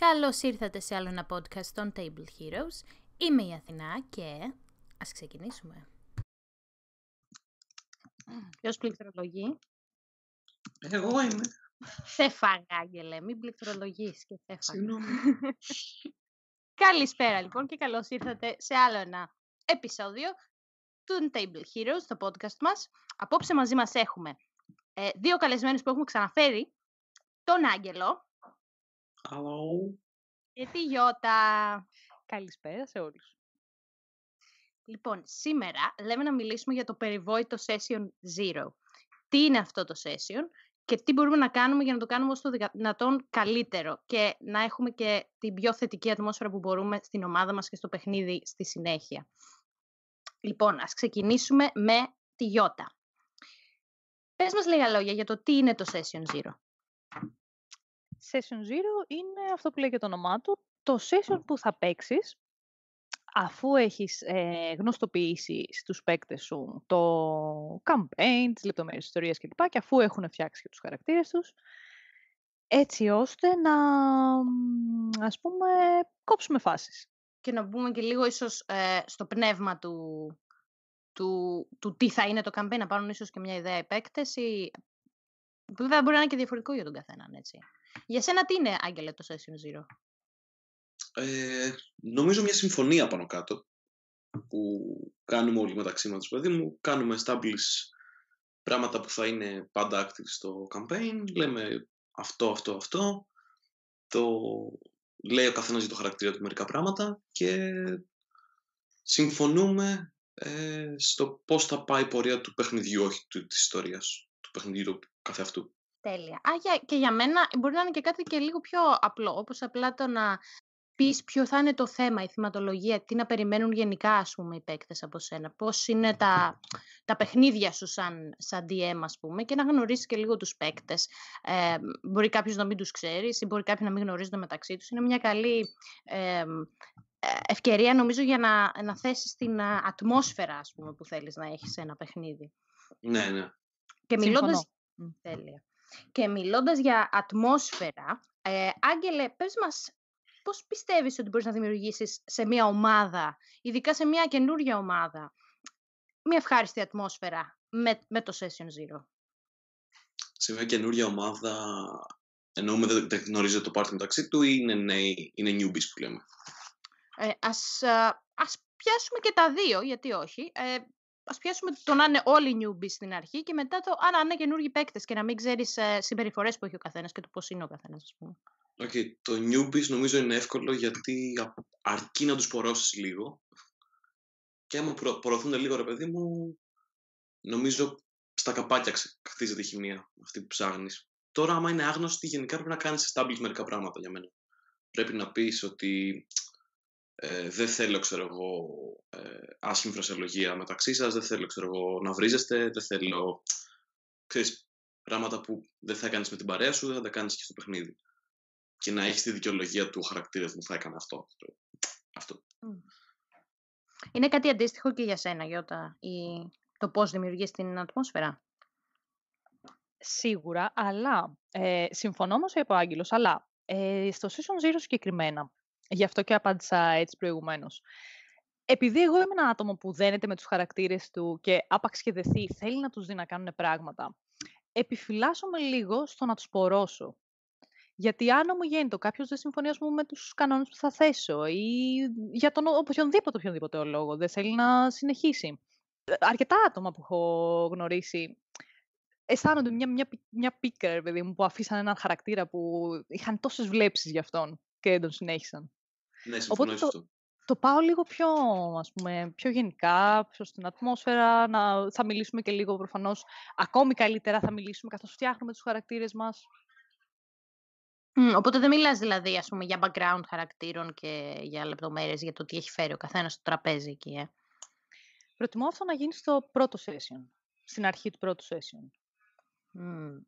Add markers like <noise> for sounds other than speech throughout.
Καλώς ήρθατε σε άλλο ένα podcast των Table Heroes. Είμαι η Αθηνά και ας ξεκινήσουμε. Ποιος πληκτρολογεί? Εγώ είμαι. Θε φαγάγγελέ. μην πληκτρολογείς και θέφαγα. Συγγνώμη. <laughs> Καλησπέρα λοιπόν και καλώς ήρθατε σε άλλο ένα επεισόδιο του Table Heroes, το podcast μας. Απόψε μαζί μας έχουμε ε, δύο καλεσμένους που έχουμε ξαναφέρει, τον Άγγελο. Hello. Ε, τη Γιώτα. Καλησπέρα σε όλους. Λοιπόν, σήμερα λέμε να μιλήσουμε για το περιβόητο session zero. Τι είναι αυτό το session και τι μπορούμε να κάνουμε για να το κάνουμε όσο το δυνατόν καλύτερο και να έχουμε και την πιο θετική ατμόσφαιρα που μπορούμε στην ομάδα μας και στο παιχνίδι στη συνέχεια. Λοιπόν, ας ξεκινήσουμε με τη Γιώτα. Πες μας λίγα λόγια για το τι είναι το Session Zero session zero είναι αυτό που λέει και το όνομά του, το session που θα παίξεις αφού έχεις ε, γνωστοποιήσει στους παίκτες σου το campaign, τις λεπτομέρειες της ιστορίας κλπ. Και, αφού έχουν φτιάξει και τους χαρακτήρες τους, έτσι ώστε να, ας πούμε, κόψουμε φάσεις. Και να μπούμε και λίγο ίσως ε, στο πνεύμα του, του, τι θα είναι το campaign, να πάρουν ίσως και μια ιδέα επέκταση, που Βέβαια μπορεί να είναι και διαφορετικό για τον καθέναν, έτσι. Για σένα τι είναι, Άγγελε, το Session Zero? Ε, νομίζω μια συμφωνία πάνω κάτω που κάνουμε όλοι μεταξύ μας, παιδί μου. Κάνουμε establish πράγματα που θα είναι πάντα active στο campaign. Λέμε αυτό, αυτό, αυτό. Το λέει ο καθένας για το χαρακτήρα του μερικά πράγματα και συμφωνούμε ε, στο πώς θα πάει η πορεία του παιχνιδιού, όχι του, της ιστορίας, του παιχνιδιού του καθεαυτού. Τέλεια. Α, για, και για μένα μπορεί να είναι και κάτι και λίγο πιο απλό, όπως απλά το να πεις ποιο θα είναι το θέμα, η θυματολογία, τι να περιμένουν γενικά, ας πούμε, οι παίκτες από σένα, πώς είναι τα, τα παιχνίδια σου σαν, σαν DM, ας πούμε, και να γνωρίσεις και λίγο τους παίκτες. Ε, μπορεί κάποιος να μην τους ξέρεις ή μπορεί κάποιοι να μην γνωρίζονται μεταξύ τους. Είναι μια καλή ε, ευκαιρία, νομίζω, για να, να θέσεις την ε, ατμόσφαιρα, ας πούμε, που θέλεις να έχεις ένα παιχνίδι. Ναι, ναι. Και μιλώντας... Τέλεια. Και μιλώντας για ατμόσφαιρα, ε, Άγγελε, πες μας πώς πιστεύεις ότι μπορείς να δημιουργήσεις σε μια ομάδα, ειδικά σε μια καινούργια ομάδα, μια ευχάριστη ατμόσφαιρα με, με το Session Zero. Σε μια καινούργια ομάδα, εννοούμε δεν, γνωρίζετε το πάρτι μεταξύ του ή είναι, νέοι, είναι newbies που λέμε. Ε, ας, ε, ας πιάσουμε και τα δύο, γιατί όχι. Ε, Ας πιάσουμε το να είναι όλοι newbies στην αρχή και μετά το αν είναι καινούργιοι παίκτες και να μην ξέρεις ε, συμπεριφορές που έχει ο καθένας και το πώς είναι ο καθένας, ας πούμε. Okay, το newbies νομίζω είναι εύκολο γιατί αρκεί να τους πορώσεις λίγο. Και άμα προωθούν λίγο, ρε παιδί μου, νομίζω στα καπάκια χτίζεται η χημεία αυτή που ψάχνεις. Τώρα, άμα είναι άγνωστη, γενικά πρέπει να κάνεις establishment μερικά πράγματα για μένα. Πρέπει να πεις ότι ε, δεν θέλω ξέρω εγώ ε, άσχημη φρασιολογία μεταξύ σας, δεν θέλω ξέρω εγώ να βρίζεστε, δεν θέλω ξέρεις, πράγματα που δεν θα κάνεις με την παρέα σου, δεν θα τα κάνεις και στο παιχνίδι. Και να έχεις τη δικαιολογία του χαρακτήρα που θα έκανε αυτό. αυτό. Mm. Είναι κάτι αντίστοιχο και για σένα, Γιώτα, η... το πώς δημιουργείς την ατμόσφαιρα. Σίγουρα, αλλά ε, συμφωνώ όμως ο Άγγελος, αλλά ε, στο Season Zero συγκεκριμένα Γι' αυτό και απάντησα έτσι προηγουμένως. Επειδή εγώ είμαι ένα άτομο που δένεται με τους χαρακτήρες του και άπαξ και δεθεί, θέλει να τους δει να κάνουν πράγματα, επιφυλάσσομαι λίγο στο να τους πορώσω. Γιατί αν το κάποιος δεν συμφωνεί με τους κανόνες που θα θέσω ή για τον οποιονδήποτε, οποιονδήποτε λόγο δεν θέλει να συνεχίσει. Ε, αρκετά άτομα που έχω γνωρίσει αισθάνονται μια, μια, μια πίκρα, παιδί μου, που αφήσαν έναν χαρακτήρα που είχαν τόσες βλέψεις γι' αυτόν και δεν τον συνέχισαν. Ναι, οπότε το, το πάω λίγο πιο, ας πούμε, πιο γενικά, πιο στην ατμόσφαιρα. Να, θα μιλήσουμε και λίγο προφανώς ακόμη καλύτερα θα μιλήσουμε καθώς φτιάχνουμε τους χαρακτήρες μας. οπότε δεν μιλάς δηλαδή ας πούμε, για background χαρακτήρων και για λεπτομέρειες για το τι έχει φέρει ο καθένας στο τραπέζι εκεί. Ε. Προτιμώ αυτό να γίνει στο πρώτο session, στην αρχή του πρώτου session. Mm.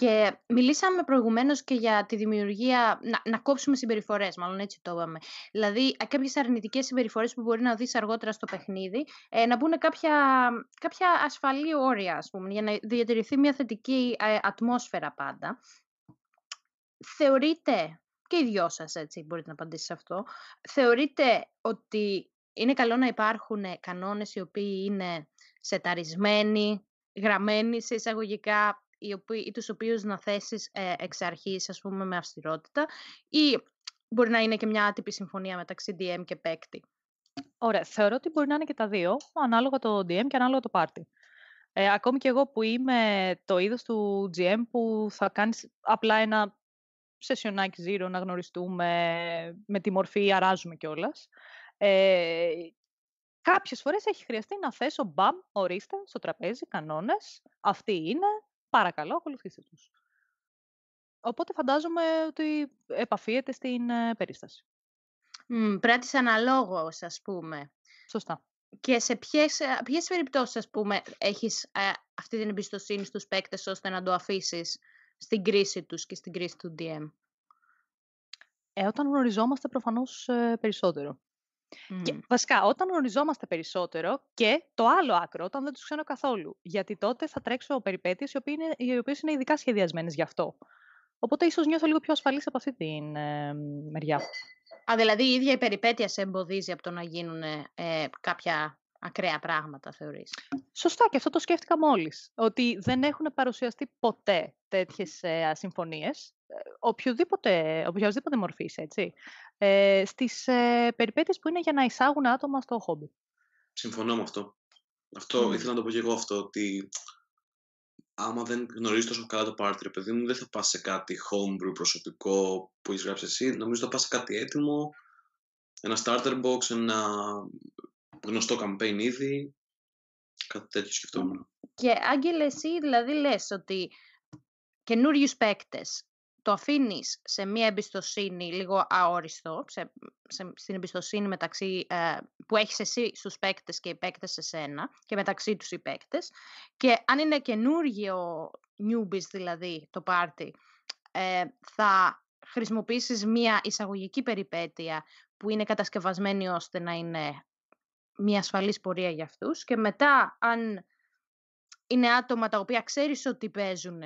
Και μιλήσαμε προηγουμένως και για τη δημιουργία. Να, να κόψουμε συμπεριφορές, μάλλον έτσι το είπαμε. Δηλαδή, κάποιες αρνητικές συμπεριφορές που μπορεί να δεις αργότερα στο παιχνίδι, ε, να μπουν κάποια, κάποια ασφαλή όρια, ας πούμε, για να διατηρηθεί μια θετική ε, ατμόσφαιρα πάντα. Θεωρείτε, και οι δυο σας έτσι μπορείτε να απαντήσετε σε αυτό, θεωρείτε ότι είναι καλό να υπάρχουν ε, κανόνες οι οποίοι είναι σεταρισμένοι, γραμμένοι σε εισαγωγικά οι ή τους οποίους να θέσεις ε, εξ αρχής, ας πούμε, με αυστηρότητα ή μπορεί να είναι και μια άτυπη συμφωνία μεταξύ DM και παίκτη. Ωραία, θεωρώ ότι μπορεί να είναι και τα δύο, ανάλογα το DM και ανάλογα το πάρτι. Ε, ακόμη και εγώ που είμαι το είδος του GM που θα κάνεις απλά ένα σεσιονάκι zero να γνωριστούμε με τη μορφή αράζουμε κιόλας. Ε, Κάποιες φορές έχει χρειαστεί να θέσω μπαμ, ορίστε, στο τραπέζι, κανόνες. Αυτή είναι, παρακαλώ ακολουθήστε τους. Οπότε φαντάζομαι ότι επαφίεται στην ε, περίσταση. Mm, αναλόγω, αναλόγως, ας πούμε. Σωστά. Και σε ποιες, ε, ποιες περιπτώσεις, ας πούμε, έχεις ε, αυτή την εμπιστοσύνη στους παίκτες ώστε να το αφήσεις στην κρίση τους και στην κρίση του DM. Ε, όταν γνωριζόμαστε προφανώς περισσότερο. Mm. Και, βασικά, όταν γνωριζόμαστε περισσότερο και το άλλο άκρο, όταν δεν τους ξέρω καθόλου. Γιατί τότε θα τρέξω περιπέτειες οι οποίε είναι, είναι ειδικά σχεδιασμένες γι' αυτό. Οπότε ίσως νιώθω λίγο πιο ασφαλής από αυτή τη ε, μεριά. Α, δηλαδή η ίδια η περιπέτεια σε εμποδίζει από το να γίνουν ε, κάποια ακραία πράγματα, θεωρείς. Σωστά, και αυτό το σκέφτηκα μόλις: Ότι δεν έχουν παρουσιαστεί ποτέ τέτοιες ε, συμφωνίες οποιοδήποτε, οποιοδήποτε μορφής, έτσι, ε, στις ε, περιπέτειες που είναι για να εισάγουν άτομα στο χόμπι. Συμφωνώ με αυτό. Αυτό ήθελα να το πω και εγώ αυτό, ότι άμα δεν γνωρίζεις τόσο καλά το party, παιδί μου, δεν θα πας σε κάτι homebrew προσωπικό που έχεις γράψει εσύ. Νομίζω θα πας σε κάτι έτοιμο, ένα starter box, ένα γνωστό campaign ήδη, κάτι τέτοιο σκεφτόμουν. Και Άγγελε, εσύ δηλαδή λες ότι καινούριους παίκτες το αφήνεις σε μια εμπιστοσύνη λίγο αόριστο, σε, στην εμπιστοσύνη μεταξύ, ε, που έχεις εσύ στους παίκτες και οι παίκτες σε σένα και μεταξύ τους οι παίκτες. Και αν είναι καινούργιο newbies δηλαδή το πάρτι, ε, θα χρησιμοποιήσεις μια εισαγωγική περιπέτεια που είναι κατασκευασμένη ώστε να είναι μια ασφαλής πορεία για αυτούς και μετά αν είναι άτομα τα οποία ξέρεις ότι παίζουν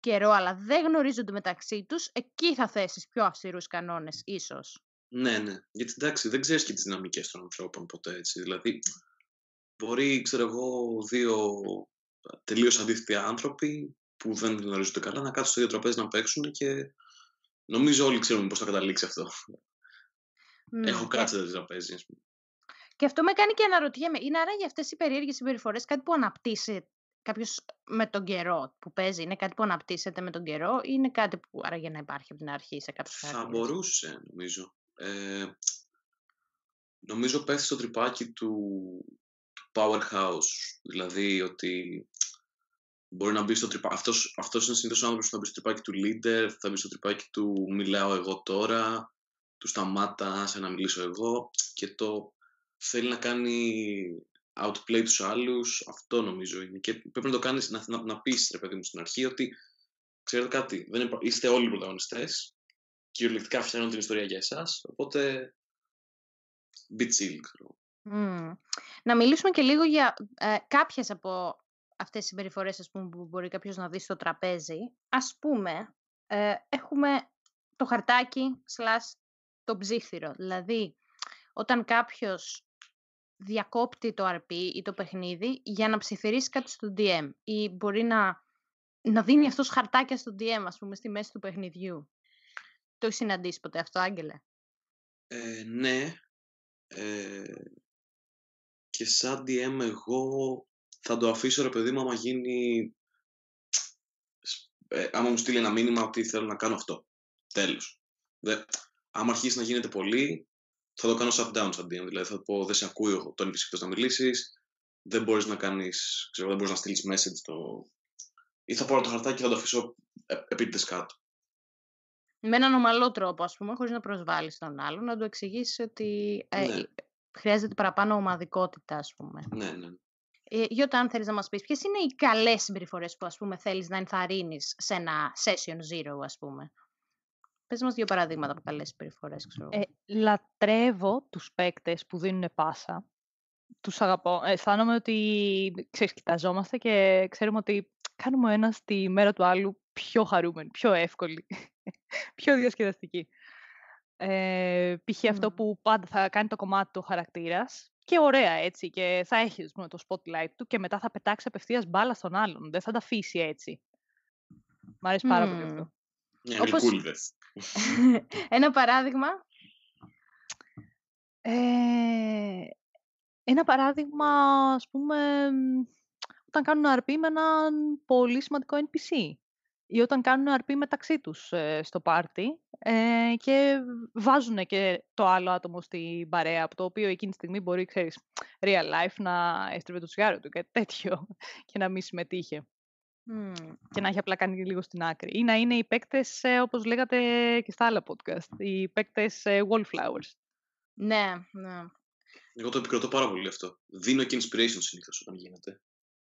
καιρό, αλλά δεν γνωρίζονται μεταξύ τους, εκεί θα θέσεις πιο αυστηρούς κανόνες ίσως. Ναι, ναι. Γιατί εντάξει, δεν ξέρεις και τις δυναμικές των ανθρώπων ποτέ, έτσι. Δηλαδή, μπορεί, ξέρω εγώ, δύο τελείω αντίθετοι άνθρωποι που δεν γνωρίζονται καλά να κάτσουν στο ίδιο τραπέζι να παίξουν και νομίζω όλοι ξέρουμε πώς θα καταλήξει αυτό. Ναι, Έχω κάτσει τα τραπέζια, Και αυτό με κάνει και αναρωτιέμαι, είναι άραγε αυτές οι περίεργες συμπεριφορές κάτι που αναπτύσσεται κάποιος με τον καιρό που παίζει, είναι κάτι που αναπτύσσεται με τον καιρό ή είναι κάτι που άραγε να υπάρχει από την αρχή σε κάποιους Θα μπορούσε, νομίζω. Ε, νομίζω πέφτει στο τρυπάκι του powerhouse, δηλαδή ότι μπορεί να μπει στο τρυπάκι, αυτός, αυτός είναι συνήθως ο άνθρωπος που θα μπει στο τρυπάκι του leader, θα μπει στο τρυπάκι του μιλάω εγώ τώρα, του σταμάτα σε να μιλήσω εγώ και το θέλει να κάνει outplay τους άλλους, αυτό νομίζω είναι. Και πρέπει να το κάνεις να, να, να πεις, ρε παιδί μου, στην αρχή ότι ξέρετε κάτι, δεν είστε όλοι πρωταγωνιστές, κυριολεκτικά φτιάχνουν την ιστορία για εσάς, οπότε be chill, ξέρω. Να μιλήσουμε και λίγο για ε, κάποιες από αυτές τις συμπεριφορές που μπορεί κάποιος να δει στο τραπέζι. ας πούμε, ε, έχουμε το χαρτάκι slash το ψήφυρο. Δηλαδή, όταν κάποιος διακόπτει το RP ή το παιχνίδι για να ψιθυρίσει κάτι στο DM ή μπορεί να, να δίνει αυτός χαρτάκια στο DM, ας πούμε, στη μέση του παιχνιδιού. Το έχεις συναντήσει ποτέ αυτό, Άγγελε? Ε, ναι. Ε, και σαν DM εγώ θα το αφήσω, ρε παιδί μου, άμα γίνει... Ε, άμα μου στείλει ένα μήνυμα ότι θέλω να κάνω αυτό. Τέλος. Δε, άμα αρχίσει να γίνεται πολύ, θα το κάνω shutdown σαν DM. Δηλαδή θα πω δεν σε ακούω ο Τον είπε να μιλήσεις, δεν μπορείς να κάνεις, δεν μπορείς να στείλεις message στο. ή θα πάρω το χαρτάκι και θα το αφήσω ε, επίτηδε κάτω. Με έναν ομαλό τρόπο, ας πούμε, χωρίς να προσβάλλεις τον άλλον, να του εξηγήσεις ότι ε, ναι. χρειάζεται παραπάνω ομαδικότητα, ας πούμε. Ναι, ναι. Ε, Γιώτα, αν θέλεις να μας πεις, ποιες είναι οι καλές συμπεριφορές που ας θέλεις να ενθαρρύνεις σε ένα session zero, ας πούμε. Πες μας δύο παραδείγματα από καλέ περιφορέ. Ε, λατρεύω τους παίκτες που δίνουν πάσα. Τους αγαπώ. Αισθάνομαι ότι ξέρεις, κοιταζόμαστε και ξέρουμε ότι κάνουμε ένα στη μέρα του άλλου πιο χαρούμενη, πιο εύκολη, <laughs> πιο διασκεδαστική. Ε, π.χ. αυτό που πάντα θα κάνει το κομμάτι του χαρακτήρας και ωραία έτσι και θα έχει πούμε, το spotlight του και μετά θα πετάξει απευθείας μπάλα στον άλλον. Δεν θα τα αφήσει έτσι. Μ' αρέσει πάρα mm. πολύ αυτό. Όπως... <laughs> ένα παράδειγμα... Ε, ένα παράδειγμα, ας πούμε, όταν κάνουν αρπή με έναν πολύ σημαντικό NPC ή όταν κάνουν αρπή μεταξύ τους ε, στο πάρτι ε, και βάζουν και το άλλο άτομο στην παρέα, από το οποίο εκείνη τη στιγμή μπορεί, ξέρεις, real life να έστριβε το σιγάρο του, και τέτοιο, <laughs> και να μην συμμετείχε και να έχει απλά κάνει λίγο στην άκρη. Ή να είναι οι παίκτες, ε, όπως λέγατε και στα άλλα podcast, οι παίκτες ε, wallflowers. Ναι, ναι. Εγώ το επικροτώ πάρα πολύ αυτό. Δίνω και inspiration συνήθως όταν γίνεται.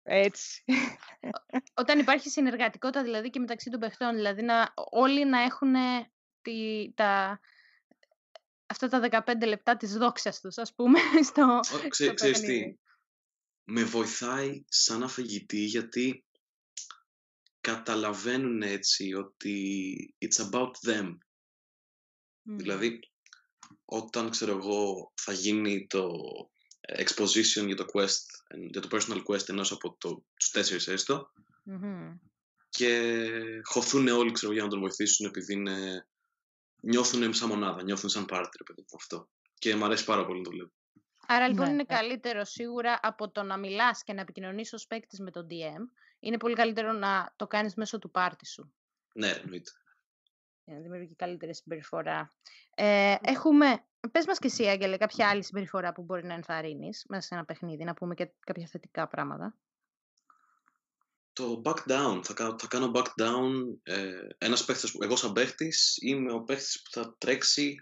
Έτσι. όταν υπάρχει συνεργατικότητα δηλαδή και μεταξύ των παιχτών, δηλαδή να, όλοι να έχουν τη, τα, αυτά τα 15 λεπτά της δόξας τους, ας πούμε, <laughs> στο, Ξέ, ξέρεις τι, με βοηθάει σαν αφηγητή γιατί καταλαβαίνουν έτσι ότι it's about them. Δηλαδή, όταν ξέρω εγώ θα γίνει το exposition για το quest, για το personal quest ενός από το, τους τέσσερις και χωθούν όλοι ξέρω για να τον βοηθήσουν επειδή είναι, νιώθουν σαν μονάδα, νιώθουν σαν πάρτι, παιδί αυτό. Και μου αρέσει πάρα πολύ να το βλέπω. Άρα λοιπόν ναι, είναι ναι. καλύτερο σίγουρα από το να μιλάς και να επικοινωνείς ως παίκτης με τον DM είναι πολύ καλύτερο να το κάνεις μέσω του πάρτι σου. Ναι, εννοείται. Για να δημιουργεί καλύτερη συμπεριφορά. Ε, ναι. έχουμε, πες μας και εσύ, Άγγελε, κάποια άλλη συμπεριφορά που μπορεί να ενθαρρύνεις μέσα σε ένα παιχνίδι, να πούμε και κάποια θετικά πράγματα. Το back down. Θα, κάνω, θα κάνω back down. Ε, ένας παίχτης, εγώ σαν παίχτης είμαι ο παίχτης που θα τρέξει,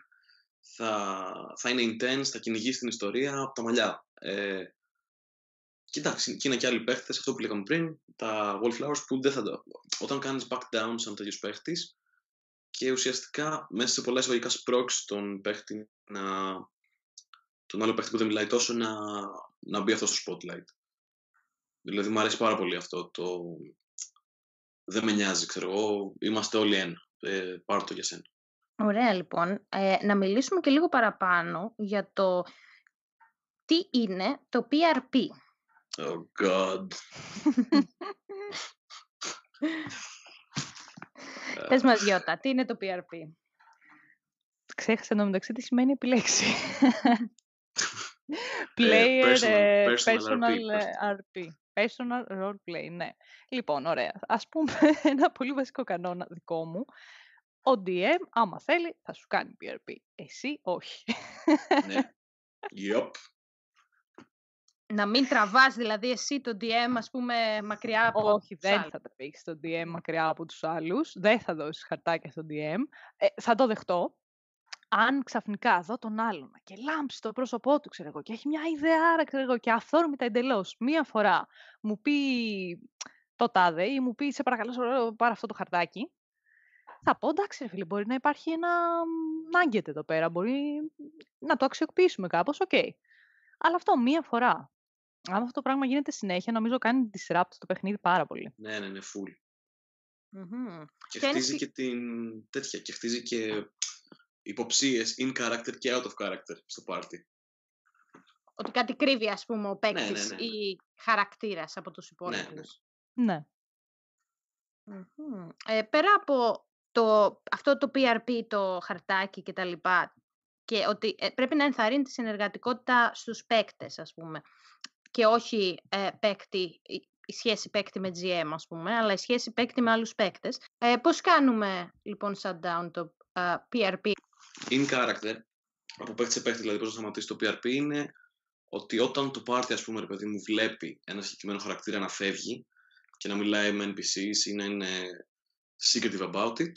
θα, θα είναι intense, θα κυνηγεί στην ιστορία από τα μαλλιά. Ε, Κοιτάξτε, και είναι και άλλοι παίχτες, αυτό που λέγαμε πριν, τα Wallflowers που δεν θα το. Όταν κάνεις back down σαν τέτοιος παίχτης και ουσιαστικά μέσα σε πολλά εισαγωγικά σπρώξεις τον παίχτη να. τον άλλο παίχτη που δεν μιλάει τόσο να, να μπει αυτό στο spotlight. Δηλαδή μου αρέσει πάρα πολύ αυτό το. Δεν με νοιάζει, ξέρω εγώ. Είμαστε όλοι ένα. Ε, πάρω το για σένα. Ωραία λοιπόν. Ε, να μιλήσουμε και λίγο παραπάνω για το τι είναι το PRP. Oh God. <laughs> Πες μας ε. Γιώτα, τι είναι το PRP. Ξέχασα το μεταξύ τι σημαίνει επιλέξη. <laughs> Ε, Player personal, RP. Ε, personal role play, ναι. Λοιπόν, ωραία. Ας πούμε <laughs> ένα πολύ βασικό κανόνα δικό μου. Ο DM, άμα θέλει, θα σου κάνει PRP. Εσύ, όχι. Ναι. Yup. Να μην τραβάς δηλαδή εσύ το DM ας πούμε μακριά από Όχι, δεν θα τραβήξεις το DM μακριά από τους άλλους. Δεν θα δώσεις χαρτάκια στο DM. Ε, θα το δεχτώ. Αν ξαφνικά δω τον άλλον και λάμψει το πρόσωπό του, ξέρω εγώ, και έχει μια ιδέα, ξέρω εγώ, και αθόρμητα εντελώς. Μία φορά μου πει το τάδε ή μου πει σε παρακαλώ πάρε αυτό το χαρτάκι, θα πω εντάξει ρε φίλε, μπορεί να υπάρχει ένα νάγκετ εδώ πέρα, μπορεί να το αξιοποιήσουμε κάπως, οκ. Αλλά αυτό μία φορά. Αν αυτό το πράγμα γίνεται συνέχεια, νομίζω κάνει disrupt το παιχνίδι πάρα πολύ. Ναι, ναι, ναι, full. mm Και, χτίζει και την τέτοια, και χτίζει και υποψίες in character και out of character στο πάρτι. Ότι κάτι κρύβει, ας πούμε, ο ναι, ναι, παίκτης ναι, ή ναι. χαρακτήρας από τους υπόλοιπους. Ναι. Ε, πέρα από το, αυτό το PRP, το χαρτάκι και τα λοιπά, και ότι ε, πρέπει να ενθαρρύνει τη συνεργατικότητα στους παίκτες, ας πούμε και όχι ε, παίκτη, η σχέση παίκτη με GM ας πούμε, αλλά η σχέση παίκτη με άλλους παίκτες. Ε, πώς κάνουμε λοιπόν shutdown το PRP? In character, από παίκτη σε παίκτη, δηλαδή πώς θα σταματήσει το PRP είναι ότι όταν το πάρτι ας πούμε ρε παιδί μου βλέπει ένα συγκεκριμένο χαρακτήρα να φεύγει και να μιλάει με NPCs ή να είναι secretive about it,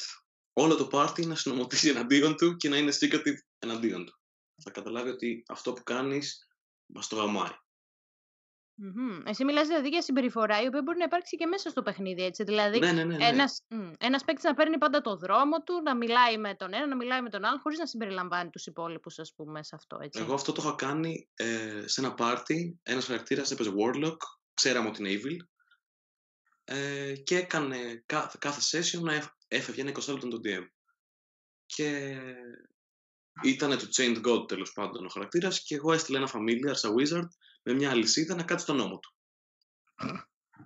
όλο το πάρτι να συνομωτήσει <laughs> εναντίον του και να είναι secretive εναντίον του. Θα καταλάβει ότι αυτό που κάνεις μας το γαμάει. Mm-hmm. Εσύ μιλάς δηλαδή για συμπεριφορά η οποία μπορεί να υπάρξει και μέσα στο παιχνίδι, έτσι. Δηλαδή, ναι, ναι, ναι, ναι. ένας, μ, ένας παίκτης να παίρνει πάντα το δρόμο του, να μιλάει με τον ένα, να μιλάει με τον άλλο, χωρίς να συμπεριλαμβάνει τους υπόλοιπους, ας πούμε, σε αυτό, έτσι. Εγώ αυτό το είχα κάνει ε, σε ένα πάρτι, ένας χαρακτήρας έπαιζε Warlock, ξέραμε ότι είναι Evil, ε, και έκανε κάθε, session να έφευγε ένα 20 λεπτό τον DM. Και ήταν του Chained God τέλος πάντων ο χαρακτήρας και εγώ έστειλε ένα familiar σαν wizard με μια αλυσίδα να κάτσει τον νόμο του.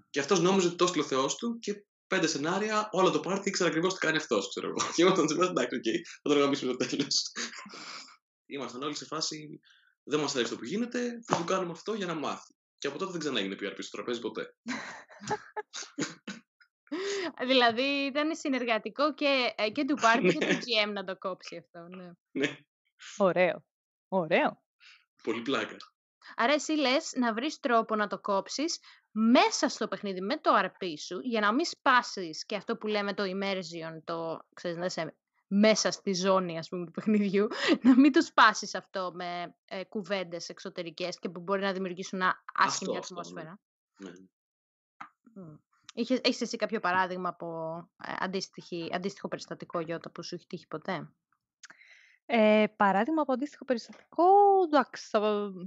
Και αυτός νόμιζε ότι τόσο ο Θεός του και πέντε σενάρια, όλο το πάρτι ήξερα ακριβώς τι κάνει αυτός, ξέρω εγώ. Και όταν του λέω, εντάξει, okay, θα το γαμίσουμε το τέλος. Ήμασταν όλοι σε φάση, δεν μας αρέσει το που γίνεται, θα του κάνουμε αυτό για να μάθει. Και από τότε δεν ξανά έγινε PRP στο τραπέζι ποτέ. <laughs> δηλαδή ήταν συνεργατικό και, ε, και του πάρτι και <laughs> ναι. του GM να το κόψει αυτό. Ναι. ναι. Ωραίο. Ωραίο. Πολύ πλάκα. Άρα εσύ λες να βρεις τρόπο να το κόψεις μέσα στο παιχνίδι με το RP σου για να μην σπάσεις και αυτό που λέμε το immersion, το ξέρεις να είσαι μέσα στη ζώνη ας πούμε του παιχνιδιού, να μην το σπάσεις αυτό με ε, κουβέντες εξωτερικές και που μπορεί να δημιουργήσουν άσχημη ναι. ατμόσφαιρα. Ναι. Mm. εσύ κάποιο παράδειγμα από ε, αντίστοιχο περιστατικό Γιώτα που σου έχει τύχει ποτέ. Ε, παράδειγμα από αντίστοιχο περιστατικό, εντάξει,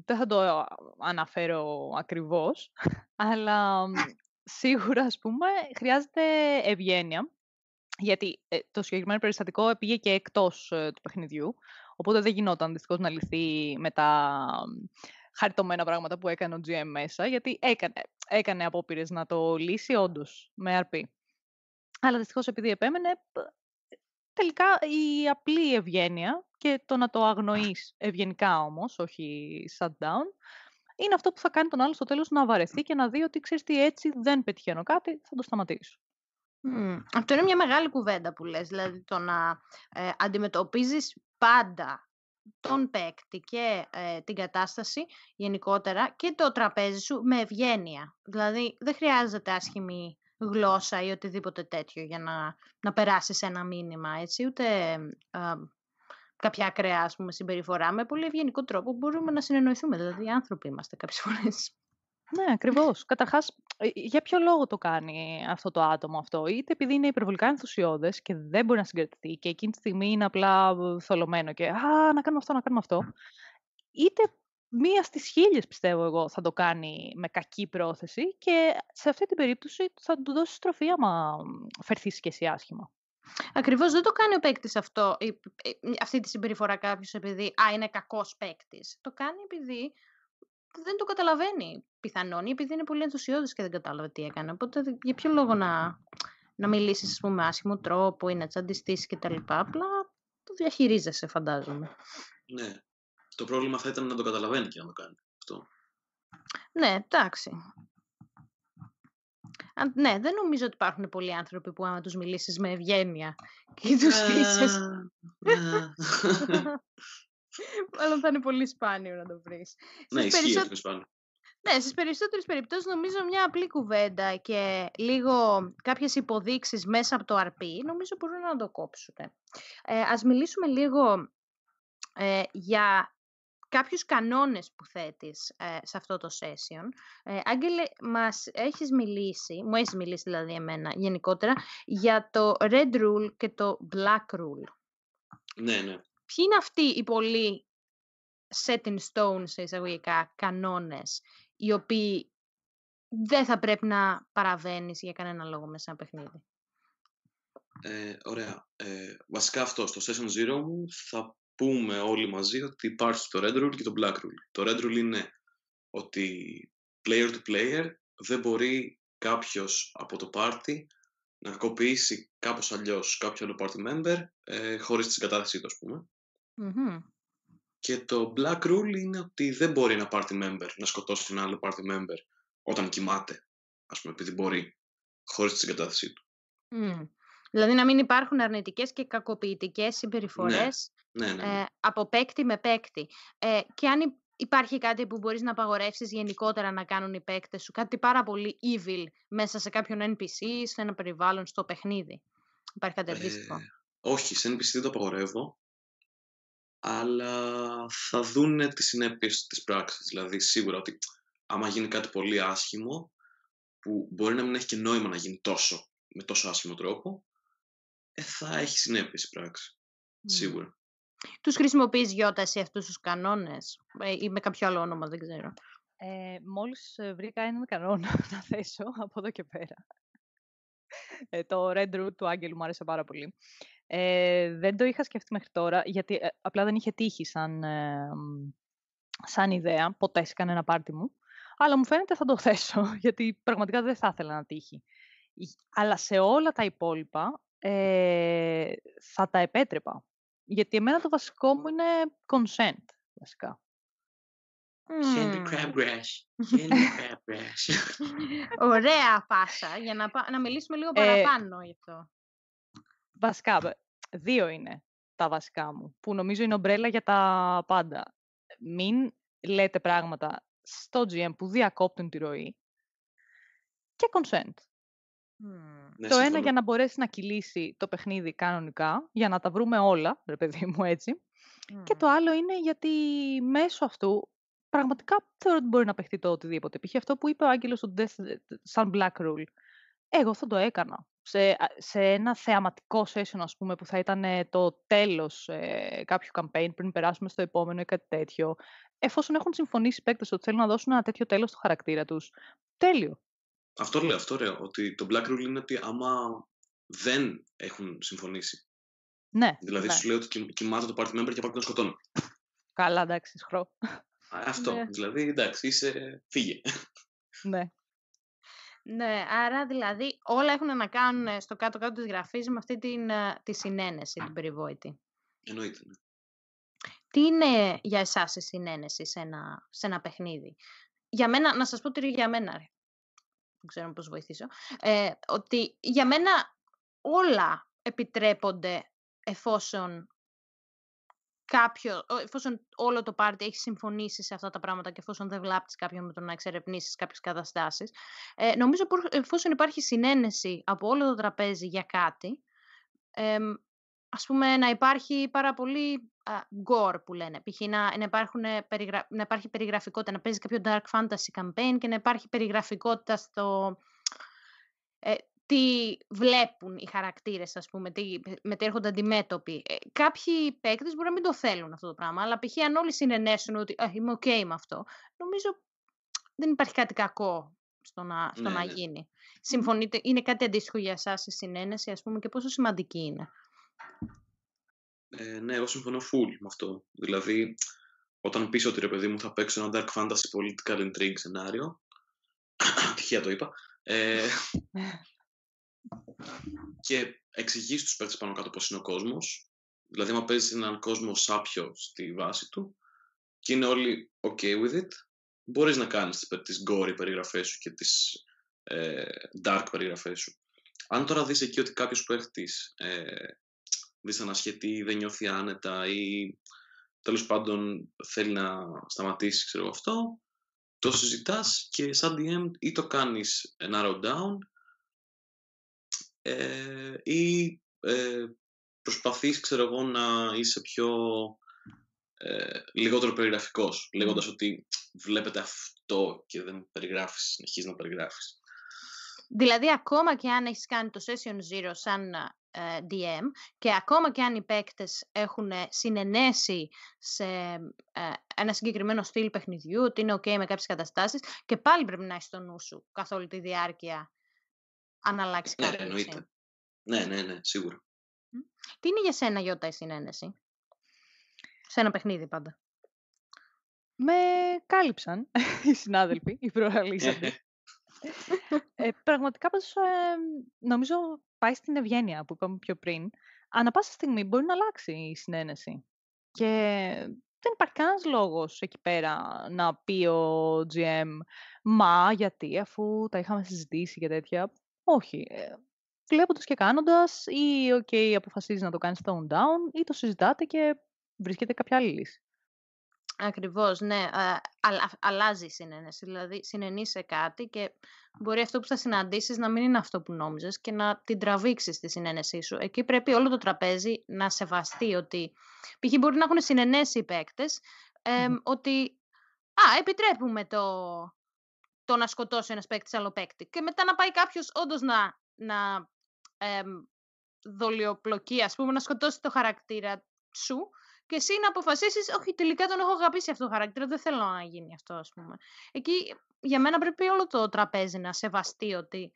δεν θα το αναφέρω ακριβώς, αλλά σίγουρα, ας πούμε, χρειάζεται ευγένεια, γιατί ε, το συγκεκριμένο περιστατικό πήγε και εκτός ε, του παιχνιδιού, οπότε δεν γινόταν δυστυχώς να λυθεί με τα χαριτωμένα πράγματα που έκανε ο GM μέσα, γιατί έκανε, έκανε απόπειρες να το λύσει όντως με αρπή. Αλλά δυστυχώς επειδή επέμενε, τελικά η απλή ευγένεια και το να το αγνοείς ευγενικά όμως, όχι shut down, είναι αυτό που θα κάνει τον άλλο στο τέλος να βαρεθεί και να δει ότι ξέρεις τι έτσι δεν πετυχαίνω κάτι, θα το σταματήσω. Αυτό είναι μια μεγάλη κουβέντα που λες, δηλαδή το να ε, αντιμετωπίζεις πάντα τον παίκτη και ε, την κατάσταση γενικότερα και το τραπέζι σου με ευγένεια. Δηλαδή δεν χρειάζεται άσχημη γλώσσα ή οτιδήποτε τέτοιο για να, να περάσεις ένα μήνυμα, έτσι, ούτε α, κάποια ακραία πούμε, συμπεριφορά. Με πολύ ευγενικό τρόπο μπορούμε να συνεννοηθούμε, δηλαδή οι άνθρωποι είμαστε κάποιες <laughs> φορές. Ναι, ακριβώς. Καταρχάς, ε, για ποιο λόγο το κάνει αυτό το άτομο αυτό, είτε επειδή είναι υπερβολικά ενθουσιώδες και δεν μπορεί να συγκρατηθεί και εκείνη τη στιγμή είναι απλά ε, θολωμένο και Α, να κάνουμε αυτό, να κάνουμε αυτό. Είτε μία στις χίλιες πιστεύω εγώ θα το κάνει με κακή πρόθεση και σε αυτή την περίπτωση θα του δώσει στροφή άμα φερθείς και εσύ άσχημα. Ακριβώς δεν το κάνει ο παίκτης αυτό, αυτή τη συμπεριφορά κάποιος επειδή α, είναι κακός παίκτης. Το κάνει επειδή δεν το καταλαβαίνει πιθανόν ή επειδή είναι πολύ ενθουσιώδης και δεν κατάλαβε τι έκανε. Οπότε για ποιο λόγο να, να μιλήσεις ας πούμε, άσχημο τρόπο ή να τσαντιστείς κτλ. Απλά το διαχειρίζεσαι φαντάζομαι. Ναι. Το πρόβλημα θα ήταν να το καταλαβαίνει και να το κάνει αυτό. Ναι, εντάξει. ναι, δεν νομίζω ότι υπάρχουν πολλοί άνθρωποι που άμα τους μιλήσεις με ευγένεια και ε, τους πείσεις. Ναι. <laughs> Μάλλον θα είναι πολύ σπάνιο να το βρεις. Ναι, ισχύει περισσο... ότι είναι σπάνιο. Ναι, στις περισσότερες περιπτώσεις νομίζω μια απλή κουβέντα και λίγο κάποιες υποδείξεις μέσα από το αρπί νομίζω μπορούν να το κόψουν. Ε, μιλήσουμε λίγο ε, για κάποιους κανόνες που θέτεις ε, σε αυτό το session. Ε, Άγγελε, μας έχεις μιλήσει, μου έχεις μιλήσει δηλαδή εμένα γενικότερα, για το Red Rule και το Black Rule. Ναι, ναι. Ποιοι είναι αυτοί οι πολύ set in stone, σε εισαγωγικά, κανόνες, οι οποίοι δεν θα πρέπει να παραβαίνεις για κανένα λόγο μέσα ένα παιχνίδι. Ε, ωραία. Ε, βασικά αυτό, στο session 0 μου θα πούμε όλοι μαζί ότι υπάρχει το red rule και το black rule. Το red rule είναι ότι player to player δεν μπορεί κάποιος από το party να κοπήσει κάπως αλλιώς κάποιο άλλο party member ε, χωρίς τη συγκατάθεσή του ας πούμε. Και το black rule είναι ότι δεν μπορεί ένα party member να σκοτώσει ένα άλλο party member όταν κοιμάται, ας πούμε, επειδή μπορεί, χωρίς τη συγκατάθεσή του. Mm. Δηλαδή να μην υπάρχουν αρνητικές και κακοποιητικές ναι. συμπεριφορές ναι, ναι, ναι, Ε, από παίκτη με παίκτη. Ε, και αν υπάρχει κάτι που μπορείς να απαγορεύσεις γενικότερα να κάνουν οι παίκτες σου, κάτι πάρα πολύ evil μέσα σε κάποιον NPC, σε ένα περιβάλλον, στο παιχνίδι. Υπάρχει κάτι ε, αντίστοιχο. όχι, σε NPC δεν το απαγορεύω, αλλά θα δούνε τις συνέπειες της πράξης. Δηλαδή, σίγουρα ότι άμα γίνει κάτι πολύ άσχημο, που μπορεί να μην έχει και νόημα να γίνει τόσο, με τόσο άσχημο τρόπο, ε, θα έχει συνέπειες η πράξη. Σίγουρα. Τους χρησιμοποιείς Γιώτα σε αυτούς τους κανόνες ε, ή με κάποιο άλλο όνομα, δεν ξέρω. Ε, μόλις ε, βρήκα έναν κανόνα <laughs> να θέσω από εδώ και πέρα. Ε, το Red Root του Άγγελου μου άρεσε πάρα πολύ. δεν το είχα σκεφτεί μέχρι τώρα, γιατί απλά δεν είχε τύχει σαν, σαν ιδέα ποτέ σε κανένα πάρτι μου. Αλλά μου φαίνεται θα το <laughs> θέσω, γιατί πραγματικά δεν θα ήθελα να τύχει. Αλλά σε όλα τα υπόλοιπα θα τα επέτρεπα. Γιατί εμένα το βασικό μου είναι consent, βασικά. Candy <laughs> crabgrass. Ωραία φάσα, για να, να μιλήσουμε λίγο ε, παραπάνω γι' αυτό. Βασικά, δύο είναι τα βασικά μου, που νομίζω είναι ομπρέλα για τα πάντα. Μην λέτε πράγματα στο GM που διακόπτουν τη ροή και consent. Ναι, το ένα για να μπορέσει να κυλήσει το παιχνίδι κανονικά, για να τα βρούμε όλα, ρε παιδί μου, έτσι. Mm. Και το άλλο είναι γιατί μέσω αυτού πραγματικά θεωρώ ότι μπορεί να παιχτεί το οτιδήποτε. Π.χ. αυτό που είπε ο Άγγελος του Death Sun Black Rule. Εγώ θα το έκανα. Σε, σε ένα θεαματικό session, ας πούμε, που θα ήταν ε, το τέλος ε, κάποιου campaign πριν περάσουμε στο επόμενο ή κάτι τέτοιο. Εφόσον έχουν συμφωνήσει οι παίκτες ότι θέλουν να δώσουν ένα τέτοιο τέλος στο χαρακτήρα τους, τέλειο. Αυτό λέω, αυτό λέω, ότι το black rule είναι ότι άμα δεν έχουν συμφωνήσει. Ναι. Δηλαδή ναι. σου λέω ότι κοιμάται το party member και και να σκοτώνω. Καλά, εντάξει, σχρό. Αυτό, ναι. δηλαδή, εντάξει, είσαι, φύγε. Ναι. Ναι, άρα δηλαδή όλα έχουν να κάνουν στο κάτω-κάτω της γραφής με αυτή την, ε, τη συνένεση, την περιβόητη. Εννοείται, ναι. Τι είναι για εσάς η συνένεση σε ένα, σε ένα παιχνίδι. Για μένα, να σας πω τι για μένα ξέρω πώς βοηθήσω, ε, ότι για μένα όλα επιτρέπονται εφόσον κάποιο, εφόσον όλο το πάρτι έχει συμφωνήσει σε αυτά τα πράγματα και εφόσον δεν βλάπτεις κάποιον με το να εξερευνήσεις κάποιες καταστάσεις. Ε, νομίζω πως εφόσον υπάρχει συνένεση από όλο το τραπέζι για κάτι, ας πούμε, να υπάρχει πάρα πολύ uh, gore που λένε. Π.χ. να, ε, να, υπάρχει περιγραφικότητα, να παίζει κάποιο dark fantasy campaign και να υπάρχει περιγραφικότητα στο... Ε, τι βλέπουν οι χαρακτήρες, ας πούμε, τι μετέρχονται αντιμέτωποι. Ε, κάποιοι παίκτες μπορεί να μην το θέλουν αυτό το πράγμα, αλλά π.χ. αν όλοι συνενέσουν ότι είμαι ok με αυτό, νομίζω δεν υπάρχει κάτι κακό στο να, στο ναι, να ναι. γίνει. Συμφωνείτε, είναι κάτι αντίστοιχο για εσάς η συνένεση, ας πούμε, και πόσο σημαντική είναι. Ε, ναι, εγώ συμφωνώ full με αυτό. Δηλαδή, όταν πεις ότι ρε παιδί μου θα παίξω ένα dark fantasy political intrigue σενάριο, <clears throat> τυχαία το είπα, ε, και εξηγείς τους παίκτες πάνω κάτω πώς είναι ο κόσμος, δηλαδή μα παίζεις έναν κόσμο σάπιο στη βάση του και είναι όλοι ok with it, μπορείς να κάνεις τις gory περιγραφές σου και τις ε, dark περιγραφές σου. Αν τώρα δεις εκεί ότι κάποιος που ε, δυσανασχετεί, δεν νιώθει άνετα ή τέλος πάντων θέλει να σταματήσει ξέρω αυτό, το συζητάς και σαν DM ή το κάνεις round down ε, ή ε, προσπαθείς ξέρω εγώ να είσαι πιο ε, λιγότερο περιγραφικός λέγοντας ότι βλέπετε αυτό και δεν περιγράφεις, συνεχίζεις να περιγράφεις. Δηλαδή ακόμα και αν έχεις κάνει το session zero σαν ε, DM και ακόμα και αν οι παίκτες έχουν ε, συνενέσει σε ε, ένα συγκεκριμένο στυλ παιχνιδιού, ότι είναι ok με κάποιες καταστάσεις και πάλι πρέπει να έχει στο νου σου καθ' όλη τη διάρκεια αν αλλάξει ναι, κάτι. Ναι, Ναι, ναι, ναι, σίγουρα. Τι είναι για σένα, Γιώτα, η συνένεση? Σε ένα παιχνίδι πάντα. Με κάλυψαν οι συνάδελφοι, οι προαλήσαντες. <laughs> ε, πραγματικά, πάντως, νομίζω πάει στην ευγένεια που είπαμε πιο πριν, ανά πάσα στιγμή μπορεί να αλλάξει η συνένεση. Και δεν υπάρχει κανένας λόγος εκεί πέρα να πει ο GM «Μα, γιατί, αφού τα είχαμε συζητήσει και τέτοια». Όχι. Βλέποντα ε, και κάνοντας ή, οκ, okay, αποφασίζεις να το κάνεις down ή το συζητάτε και βρίσκεται κάποια άλλη λύση. Ακριβώς, ναι. αλλάζει η συνένεση. Δηλαδή, συνενεί σε κάτι και μπορεί αυτό που θα συναντήσεις να μην είναι αυτό που νόμιζες και να την τραβήξεις τη συνένεσή σου. Εκεί πρέπει όλο το τραπέζι να σεβαστεί ότι... Π.χ. μπορεί να έχουν συνενέσει οι παίκτες ότι... Α, επιτρέπουμε το, το να σκοτώσει ένας παίκτης άλλο παίκτη. Και μετά να πάει κάποιος όντως να, να δολιοπλοκεί, ας πούμε, να σκοτώσει το χαρακτήρα σου και εσύ να αποφασίσεις, Όχι, τελικά τον έχω αγαπήσει αυτό το χαρακτήρα, δεν θέλω να γίνει αυτό, ας πούμε. Εκεί για μένα πρέπει όλο το τραπέζι να σεβαστεί ότι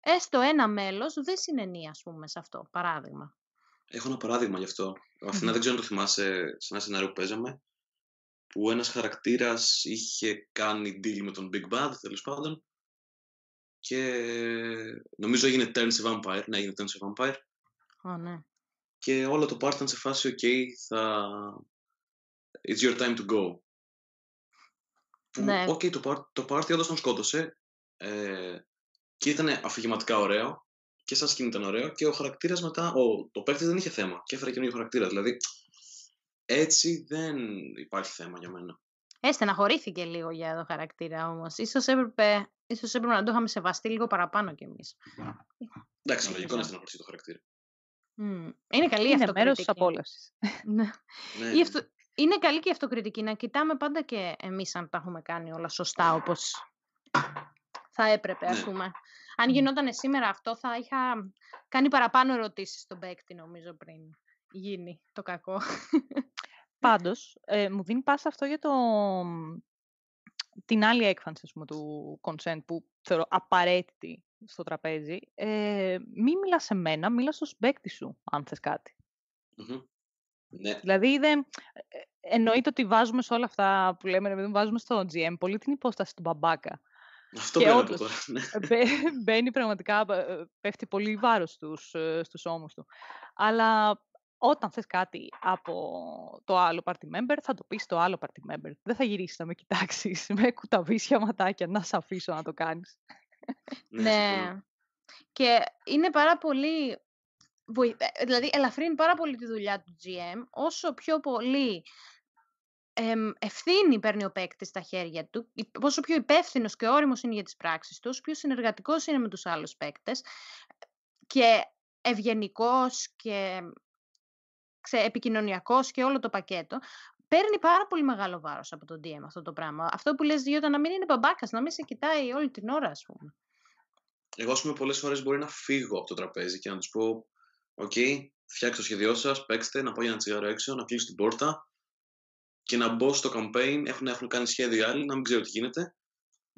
έστω ένα μέλος δεν συνενεί, ας πούμε, σε αυτό. Παράδειγμα. Έχω ένα παράδειγμα γι' αυτό. Αθήνα δεν ξέρω αν το θυμάσαι σε ένα σενάριο που παίζαμε. Που ένας χαρακτήρας είχε κάνει deal με τον Big Bad, τέλος πάντων. Και νομίζω έγινε Turn σε Vampire. Ναι, έγινε Turn Vampire. Oh, ναι και όλα το πάρτι σε φάση ok, θα... it's your time to go. ναι. Okay, το, πάρ, το πάρτι όντως τον σκότωσε ε, και ήταν αφηγηματικά ωραίο και σαν σκηνή ήταν ωραίο και ο χαρακτήρας μετά, ο, το παίκτη δεν είχε θέμα και έφερε καινούργιο χαρακτήρα. Δηλαδή έτσι δεν υπάρχει θέμα για μένα. Ε, στεναχωρήθηκε λίγο για το χαρακτήρα όμως. Ίσως έπρεπε, ίσως έπρεπε να το είχαμε σεβαστεί λίγο παραπάνω κι εμείς. Εντάξει, λογικό να στεναχωρήσει το χαρακτήρα. Είναι καλή είναι ναι. Ναι, η ναι. αυτοκριτική. Είναι Είναι καλή και αυτοκριτική. Να κοιτάμε πάντα και εμείς αν τα έχουμε κάνει όλα σωστά όπως θα έπρεπε ας πούμε. Αν γινόταν σήμερα αυτό θα είχα κάνει παραπάνω ερωτήσεις στον παίκτη νομίζω πριν γίνει το κακό. Πάντως, ε, μου δίνει πάσα αυτό για το, την άλλη έκφανση πούμε, του consent που θεωρώ απαραίτητη στο τραπέζι, ε, μη μιλάς σε μένα, μιλάς στο συμπέκτη σου, αν θες κατι Ναι. Δηλαδή, είδε, ε, εννοείται ότι βάζουμε σε όλα αυτά που λέμε, βάζουμε στο GM πολύ την υπόσταση του μπαμπάκα. Αυτό και όντως, τώρα. Ναι. Ε, <laughs> μπαίνει πραγματικά, ε, πέφτει πολύ βάρος στους, στους ώμους του. Αλλά όταν θες κάτι από το άλλο party member, θα το πεις στο άλλο party member. Δεν θα γυρίσεις να με κοιτάξεις <laughs> με κουταβίσια ματάκια, να σε αφήσω να το κάνεις ναι. Και είναι πάρα πολύ... Ε, δηλαδή, ελαφρύνει πάρα πολύ τη δουλειά του GM. Όσο πιο πολύ ευθύνη παίρνει ο παίκτης στα χέρια του, πόσο πιο υπεύθυνος και όριμος είναι για τις πράξεις τους, πιο συνεργατικός είναι με τους άλλους παίκτες και ευγενικός και επικοινωνιακός και όλο το πακέτο, παίρνει πάρα πολύ μεγάλο βάρος από τον DM αυτό το πράγμα. Αυτό που λες, διότι να μην είναι μπαμπάκας, να μην σε κοιτάει όλη την ώρα, ας πούμε. Εγώ, ας πούμε, πολλές φορές μπορεί να φύγω από το τραπέζι και να τους πω: Οκ, okay, φτιάξτε το σχέδιό σας, παίξτε, να πάω για ένα τσιγάρο έξω, να κλείσω την πόρτα και να μπω στο campaign. Έχουν, έχουν κάνει σχέδιο οι άλλοι, να μην ξέρω τι γίνεται.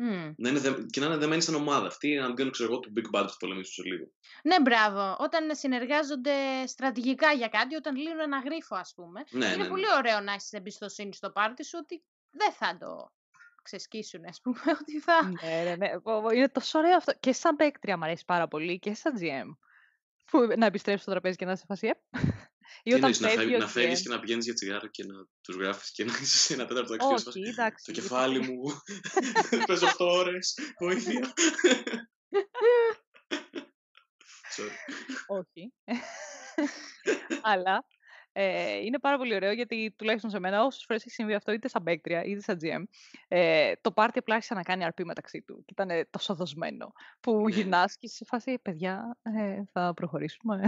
Mm. Να είναι, και να είναι δεμένοι σαν ομάδα αυτή, να μπαίνουν, ξέρω εγώ του big bad του πολέμου σε λίγο. Ναι, μπράβο. Όταν συνεργάζονται στρατηγικά για κάτι, όταν λύνουν ένα γρίφο, ας πούμε. Ναι, είναι ναι, ναι. πολύ ωραίο να έχεις εμπιστοσύνη στο πάρτι σου ότι δεν θα το ξεσκίσουν, ας πούμε. <laughs> Ότι θα... Ναι, ναι, Είναι τόσο ωραίο αυτό. Και σαν παίκτρια μου αρέσει πάρα πολύ και σαν GM. να επιστρέψει στο τραπέζι και να σε φασιέ. Ή όταν φεύγει, να, φεύγει, και να πηγαίνεις για τσιγάρο και να τους γράφεις και να είσαι ένα τέταρτο ταξίδι. Όχι, εντάξει. Το κεφάλι μου, <laughs> παίζω 8 ώρε βοήθεια. Όχι. Αλλά ε, είναι πάρα πολύ ωραίο γιατί τουλάχιστον σε μένα, όσες φορές έχει συμβεί αυτό, είτε σαν παίκτρια είτε σαν GM, ε, το πάρτι απλά άρχισε να κάνει αρπή μεταξύ του. Και ήταν τόσο δοσμένο. Που ναι. γυρνάς και σε φάση, «Ε, παιδιά, ε, θα προχωρήσουμε.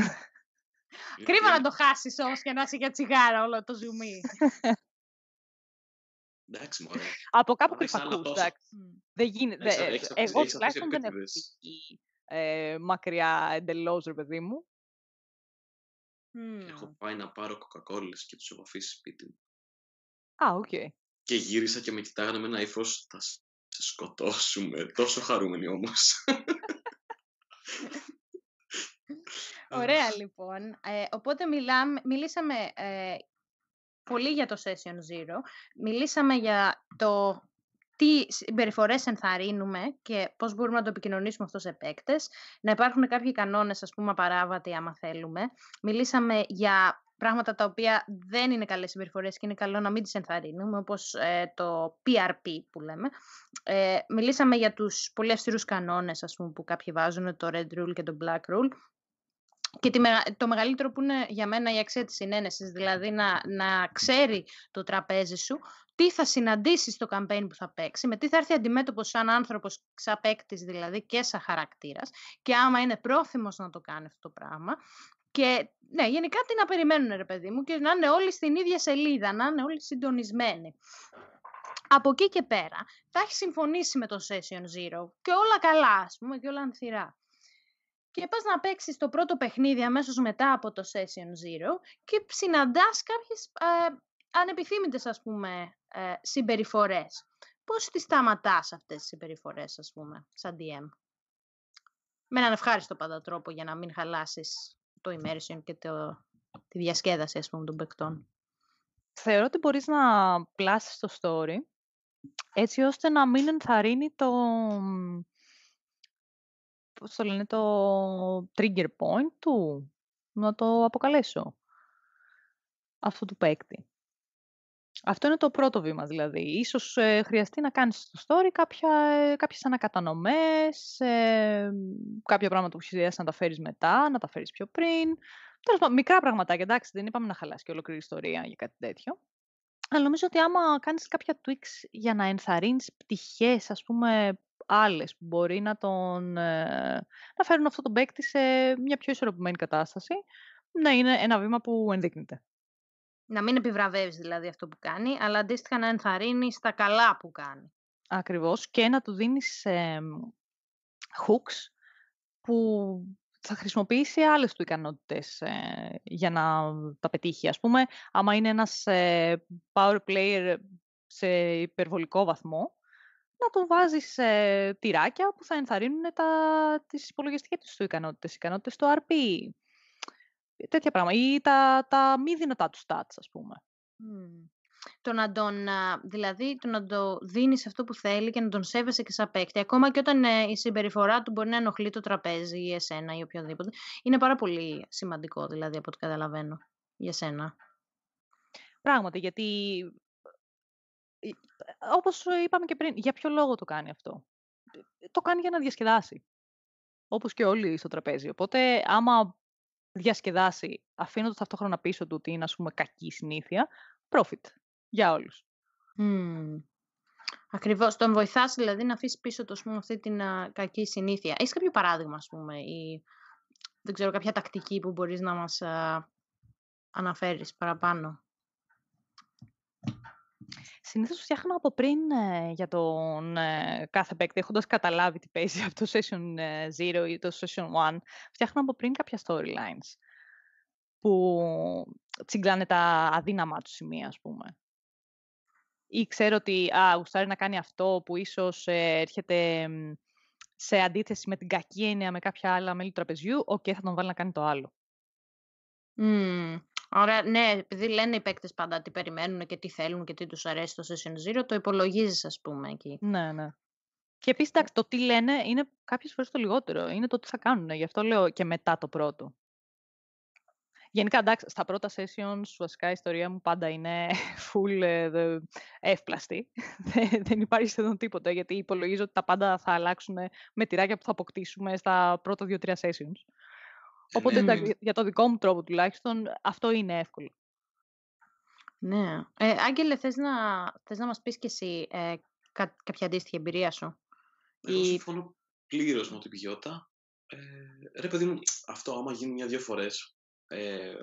Ε, Κρίμα να το χάσεις όμως και να είσαι για τσιγάρα όλο το ζουμί. Εντάξει, μωρέ. Από κάπου κρυφακούς, εντάξει. Δεν γίνεται. Ε, εγώ τουλάχιστον δεν έχω ε, μακριά εντελώς, ρε παιδί μου. Έχω πάει να πάρω κοκακόλες και τους έχω αφήσει σπίτι μου. Α, οκ. Και γύρισα και με κοιτάγανε με ένα ύφος. Θα σε σκοτώσουμε. Τόσο χαρούμενοι όμως. <laughs> <laughs> Ωραία λοιπόν. Ε, οπότε μιλάμε, μιλήσαμε ε, πολύ για το Session Zero. Μιλήσαμε για το τι συμπεριφορές ενθαρρύνουμε και πώς μπορούμε να το επικοινωνήσουμε αυτό σε παίκτες. Να υπάρχουν κάποιοι κανόνες, ας πούμε, απαράβατοι, άμα θέλουμε. Μιλήσαμε για πράγματα τα οποία δεν είναι καλές συμπεριφορές και είναι καλό να μην τις ενθαρρύνουμε, όπως ε, το PRP που λέμε. Ε, μιλήσαμε για τους πολύ αυστηρούς κανόνες, ας πούμε, που κάποιοι βάζουν, το Red Rule και το Black Rule και το μεγαλύτερο που είναι για μένα η αξία της συνένεσης, δηλαδή να, να ξέρει το τραπέζι σου τι θα συναντήσεις στο campaign που θα παίξει, με τι θα έρθει αντιμέτωπος σαν άνθρωπος, σαν παίκτης δηλαδή και σαν χαρακτήρας, και άμα είναι πρόθυμος να το κάνει αυτό το πράγμα. Και ναι, γενικά τι να περιμένουν, ρε παιδί μου, και να είναι όλοι στην ίδια σελίδα, να είναι όλοι συντονισμένοι. Από εκεί και πέρα θα έχεις συμφωνήσει με το Session Zero και όλα καλά, ας πούμε, και όλα ανθυρά και πας να παίξεις το πρώτο παιχνίδι αμέσως μετά από το Session Zero και συναντάς κάποιες ε, ανεπιθύμητες, ας πούμε, ε, συμπεριφορές. Πώς τις σταματάς αυτές τις συμπεριφορές, ας πούμε, σαν DM. Με έναν ευχάριστο πάντα τρόπο για να μην χαλάσεις το immersion και το, τη διασκέδαση, ας πούμε, των παικτών. Θεωρώ ότι μπορείς να πλάσεις το story έτσι ώστε να μην ενθαρρύνει το, πώς το λένε, το trigger point του, να το αποκαλέσω, αυτού του παίκτη. Αυτό είναι το πρώτο βήμα δηλαδή. Ίσως ε, χρειαστεί να κάνεις στο story κάποια, ε, κάποιες ανακατανομές, ε, κάποια πράγματα που χρειάζεσαι να τα φέρεις μετά, να τα φέρεις πιο πριν. Τέλος πάντων, μικρά πραγματάκια, εντάξει, δεν είπαμε να χαλάσει και ολόκληρη ιστορία για κάτι τέτοιο. Αλλά νομίζω ότι άμα κάνεις κάποια tweaks για να ενθαρρύνεις πτυχές, ας πούμε, άλλες που μπορεί να, τον, ε, να φέρουν αυτό τον παίκτη σε μια πιο ισορροπημένη κατάσταση, να είναι ένα βήμα που ενδείκνυται. Να μην επιβραβεύεις δηλαδή αυτό που κάνει, αλλά αντίστοιχα να ενθαρρύνεις τα καλά που κάνει. Ακριβώς και να του δίνεις hooks που θα χρησιμοποιήσει άλλες του ικανότητες ε, για να τα πετύχει. Ας πούμε, άμα είναι ένας ε, power player σε υπερβολικό βαθμό, να τον βάζεις σε τυράκια που θα ενθαρρύνουν τα, τις υπολογιστικές τους ικανότητες, ικανότητες του RP, τέτοια πράγματα, ή τα, τα μη δυνατά τους stats, ας πούμε το να τον, δηλαδή, το να το σε αυτό που θέλει και να τον σέβεσαι και σαν παίκτη. Ακόμα και όταν ε, η συμπεριφορά του μπορεί να ενοχλεί το τραπέζι ή εσένα ή οποιοδήποτε. Είναι πάρα πολύ σημαντικό, δηλαδή, από ό,τι καταλαβαίνω για σένα. Πράγματι, γιατί ε, όπως είπαμε και πριν, για ποιο λόγο το κάνει αυτό. Το κάνει για να διασκεδάσει. όπως και όλοι στο τραπέζι. Οπότε, άμα διασκεδάσει αφήνοντας ταυτόχρονα πίσω του ότι είναι, ας πούμε, κακή συνήθεια, profit για όλους. Mm. Ακριβώς. Τον βοηθάς δηλαδή να αφήσεις πίσω το πούμε, αυτή την κακή συνήθεια. Έχεις κάποιο παράδειγμα, ας πούμε, ή δεν ξέρω, κάποια τακτική που μπορείς να μας αναφέρει αναφέρεις παραπάνω. Συνήθως φτιάχνω από πριν ε, για τον ε, κάθε παίκτη, έχοντας καταλάβει τι παίζει <laughs> από το session 0 ε, ή το session 1, φτιάχνω από πριν κάποια storylines που τσιγκλάνε τα αδύναμα του σημεία, ας πούμε ή ξέρω ότι α, γουστάρει να κάνει αυτό που ίσως ε, έρχεται σε αντίθεση με την κακή έννοια με κάποια άλλα μέλη του τραπεζιού, οκ, okay, θα τον βάλει να κάνει το άλλο. Mm. Ωραία, ναι, επειδή λένε οι παίκτες πάντα τι περιμένουν και τι θέλουν και τι τους αρέσει το session zero, το υπολογίζεις, ας πούμε, εκεί. Ναι, ναι. Και επίσης, το τι λένε είναι κάποιες φορές το λιγότερο. Είναι το τι θα κάνουν. Γι' αυτό λέω και μετά το πρώτο. Γενικά, εντάξει, στα πρώτα sessions, βασικά η ιστορία μου πάντα είναι <laughs> full ε, εύπλαστη. <laughs> Δεν υπάρχει σχεδόν τίποτα, γιατί υπολογίζω ότι τα πάντα θα αλλάξουν με τυράκια που θα αποκτήσουμε στα πρώτα δύο-τρία sessions. Οπότε, ναι. εντάξει, για το δικό μου τρόπο τουλάχιστον, αυτό είναι εύκολο. Ναι. Ε, Άγγελε, θες να, θες να μας πεις και εσύ ε, κα, κάποια αντίστοιχη εμπειρία σου. Εγώ Η... συμφωνώ πλήρως με την ποιότητα. Ε, ρε παιδί μου, αυτό άμα γίνει μια-δυο φορές, ε,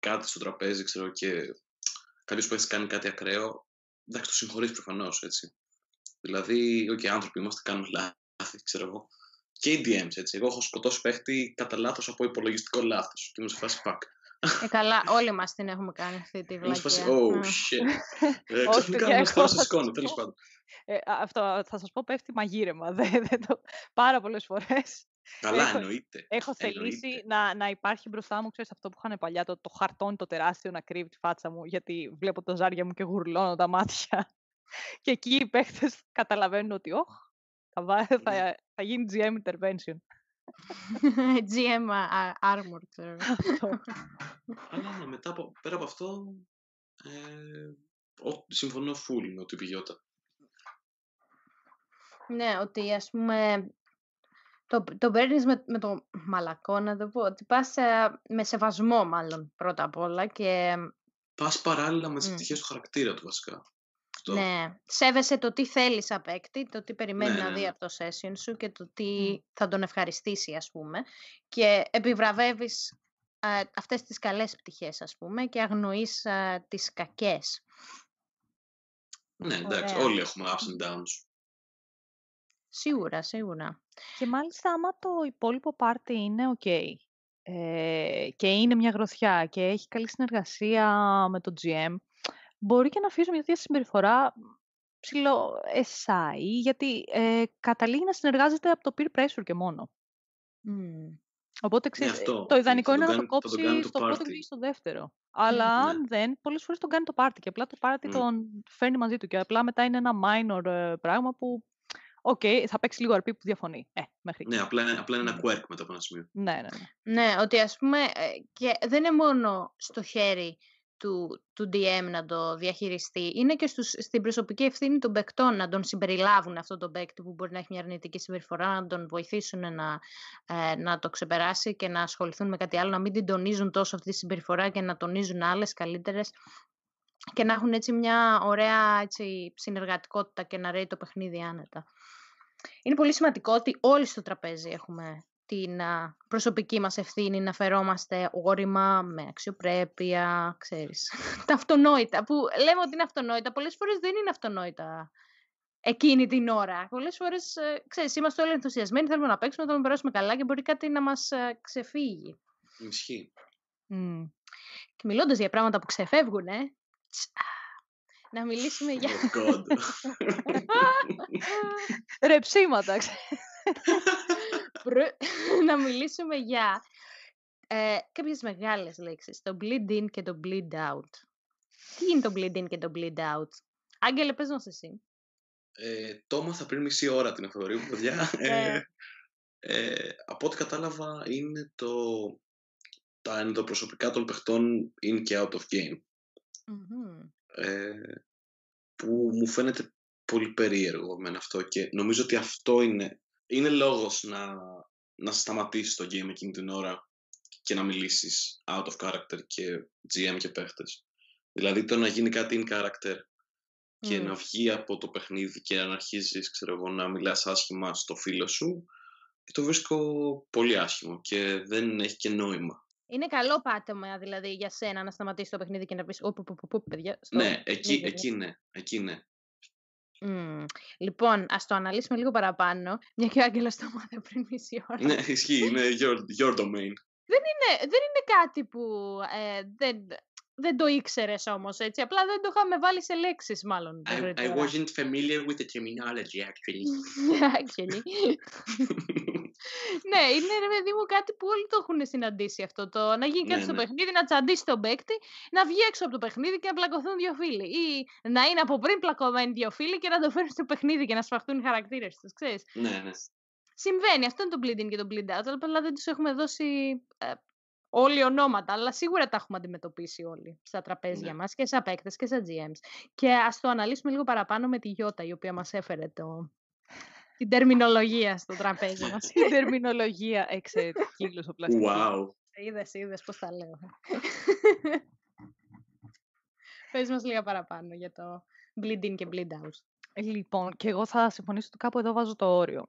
κάτι στο τραπέζι, ξέρω, και κάποιος που έχει κάνει κάτι ακραίο, εντάξει, το συγχωρείς προφανώς, Δηλαδή, οκ, okay, άνθρωποι είμαστε, κάνουμε λάθη, ξέρω εγώ. Και οι DMs, έτσι. Εγώ έχω σκοτώσει παίχτη κατά λάθος από υπολογιστικό λάθος. Και μου σε φάση πακ. Ε, καλά, όλοι μας την έχουμε κάνει αυτή τη βλακία. Φάση, oh mm. shit. Ε, <laughs> ξαφνικά μα σκόνη, πάντων. Ε, αυτό θα σας πω πέφτει μαγείρεμα. <laughs> Δε, το... Πάρα πολλές φορές Καλά, έχω, εννοείται. Έχω θελήσει να, να υπάρχει μπροστά μου, ξέρεις αυτό που είχαν παλιά, το, το χαρτόνι το τεράστιο να κρύβει τη φάτσα μου, γιατί βλέπω τα ζάρια μου και γουρλώνω τα μάτια. και εκεί οι παίχτες καταλαβαίνουν ότι, όχι, θα, θα, θα γίνει GM intervention. GM <laughs> armor, ξέρω. <laughs> Αλλά ναι, μετά από, πέρα από αυτό, ε, συμφωνώ full με ότι πηγαιότα. Ναι, ότι ας πούμε το, το παίρνεις με, με το μαλακό, να το πω. Ότι πας με σεβασμό, μάλλον πρώτα απ' όλα. Και... Πας παράλληλα με τις mm. πτυχές του χαρακτήρα του, βασικά. Ναι. Σέβεσαι το τι θέλεις απέκτη, το τι περιμένει να ναι. δει από το session σου και το τι θα τον ευχαριστήσει, ας πούμε. Και επιβραβεύεις αυτές τις καλές πτυχές, ας πούμε, και αγνοείς τι τις κακές. Ναι, εντάξει, όλοι έχουμε ups and downs. Σίγουρα, σίγουρα. Και μάλιστα άμα το υπόλοιπο πάρτι είναι ok ε, και είναι μια γροθιά και έχει καλή συνεργασία με το GM, μπορεί και να αφήσουμε μια τέτοια συμπεριφορά ψηλό SI, γιατί ε, καταλήγει να συνεργάζεται από το peer pressure και μόνο. Mm. Οπότε ναι, ξέρεις, αυτό, το ιδανικό είναι να το, κόψει το στο πρώτο και στο δεύτερο. <laughs> Αλλά mm, αν ναι. δεν, πολλές φορές τον κάνει το πάρτι και απλά το πάρτι mm. τον φέρνει μαζί του και απλά μετά είναι ένα minor ε, πράγμα που Οκ, okay, θα παίξει λίγο αρπή που διαφωνεί. Ε, μέχρι ναι, απλά απλά ένα ναι. quirk μετά από ένα σημείο. Ναι, ναι, ναι. ναι ότι ας πούμε, ε, και δεν είναι μόνο στο χέρι του, του DM να το διαχειριστεί. Είναι και στους, στην προσωπική ευθύνη των παικτών να τον συμπεριλάβουν αυτό τον παίκτη που μπορεί να έχει μια αρνητική συμπεριφορά, να τον βοηθήσουν να, ε, να το ξεπεράσει και να ασχοληθούν με κάτι άλλο, να μην την τονίζουν τόσο αυτή τη συμπεριφορά και να τονίζουν άλλες καλύτερες και να έχουν έτσι μια ωραία έτσι, συνεργατικότητα και να ρέει το παιχνίδι άνετα είναι πολύ σημαντικό ότι όλοι στο τραπέζι έχουμε την προσωπική μας ευθύνη να φερόμαστε όρημα, με αξιοπρέπεια, ξέρεις. <laughs> τα αυτονόητα, που λέμε ότι είναι αυτονόητα, πολλές φορές δεν είναι αυτονόητα εκείνη την ώρα. Πολλές φορές, ε, ξέρεις, είμαστε όλοι ενθουσιασμένοι, θέλουμε να παίξουμε, θέλουμε να περάσουμε καλά και μπορεί κάτι να μας ε, ξεφύγει. Ισχύει. Mm. Και μιλώντας για πράγματα που ξεφεύγουν, ε, να μιλήσουμε για... Ρε ψήματα, Να μιλήσουμε για κάποιες μεγάλες λέξεις. Το bleed in και το bleed out. Τι είναι το bleed in και το bleed out. Άγγελε, πες μας εσύ. Ε, το έμαθα πριν μισή ώρα την αυτοδορία μου, παιδιά. Ε, ε. Ε, από ό,τι κατάλαβα είναι το... Τα ενδοπροσωπικά των παιχτών in και out of game. Ε, που μου φαίνεται πολύ περίεργο με αυτό και νομίζω ότι αυτό είναι, είναι λόγος να, να σταματήσεις το game εκείνη την ώρα και να μιλήσεις out of character και GM και παίχτες. Δηλαδή το να γίνει κάτι in character και να βγει από το παιχνίδι και να αρχίζεις να μιλάς άσχημα στο φίλο σου το βρίσκω πολύ άσχημο και δεν έχει και νόημα είναι καλό πάτεμα δηλαδή για σένα να σταματήσεις το παιχνίδι και να πεις: Όπου, που, που, παιδιά. Στο ναι, εκεί, εκεί ναι. Εκεί ναι. Mm. Λοιπόν, ας το αναλύσουμε λίγο παραπάνω, μια και ο Άγγελος το μάθε πριν μισή ώρα. Ναι, ισχύει, είναι your, your domain. Δεν είναι, δεν είναι κάτι που ε, δεν, δεν το ήξερες όμως έτσι. Απλά δεν το είχαμε βάλει σε λέξεις, μάλλον. I, I wasn't familiar with the terminology, actually. <laughs> actually. <laughs> ναι, είναι ρε παιδί μου κάτι που όλοι το έχουν συναντήσει αυτό. Το να γίνει ναι, κάτι ναι, στο παιχνίδι, να τσαντήσει τον παίκτη, να βγει έξω από το παιχνίδι και να πλακωθούν δύο φίλοι. Ή να είναι από πριν πλακωμένοι δύο φίλοι και να το φέρουν στο παιχνίδι και να σφαχτούν οι χαρακτήρες τους. Ναι, ναι. Συμβαίνει. Αυτό είναι το bleeding και το bleed out. Αλλά δεν τους έχουμε δώσει ε, όλοι ονόματα, αλλά σίγουρα τα έχουμε αντιμετωπίσει όλοι στα τραπέζια ναι. μας και σαν παίκτες και σαν GMs. Και ας το αναλύσουμε λίγο παραπάνω με τη Γιώτα, η οποία μας έφερε το, την τερμινολογία στο τραπέζι μας. Την τερμινολογία εξαιρετική γλωσσοπλαστική. Wow. Είδες, είδες πώς τα λέω. <laughs> Πες μας λίγα παραπάνω για το bleed in και bleed out. Λοιπόν, και εγώ θα συμφωνήσω ότι κάπου εδώ βάζω το όριο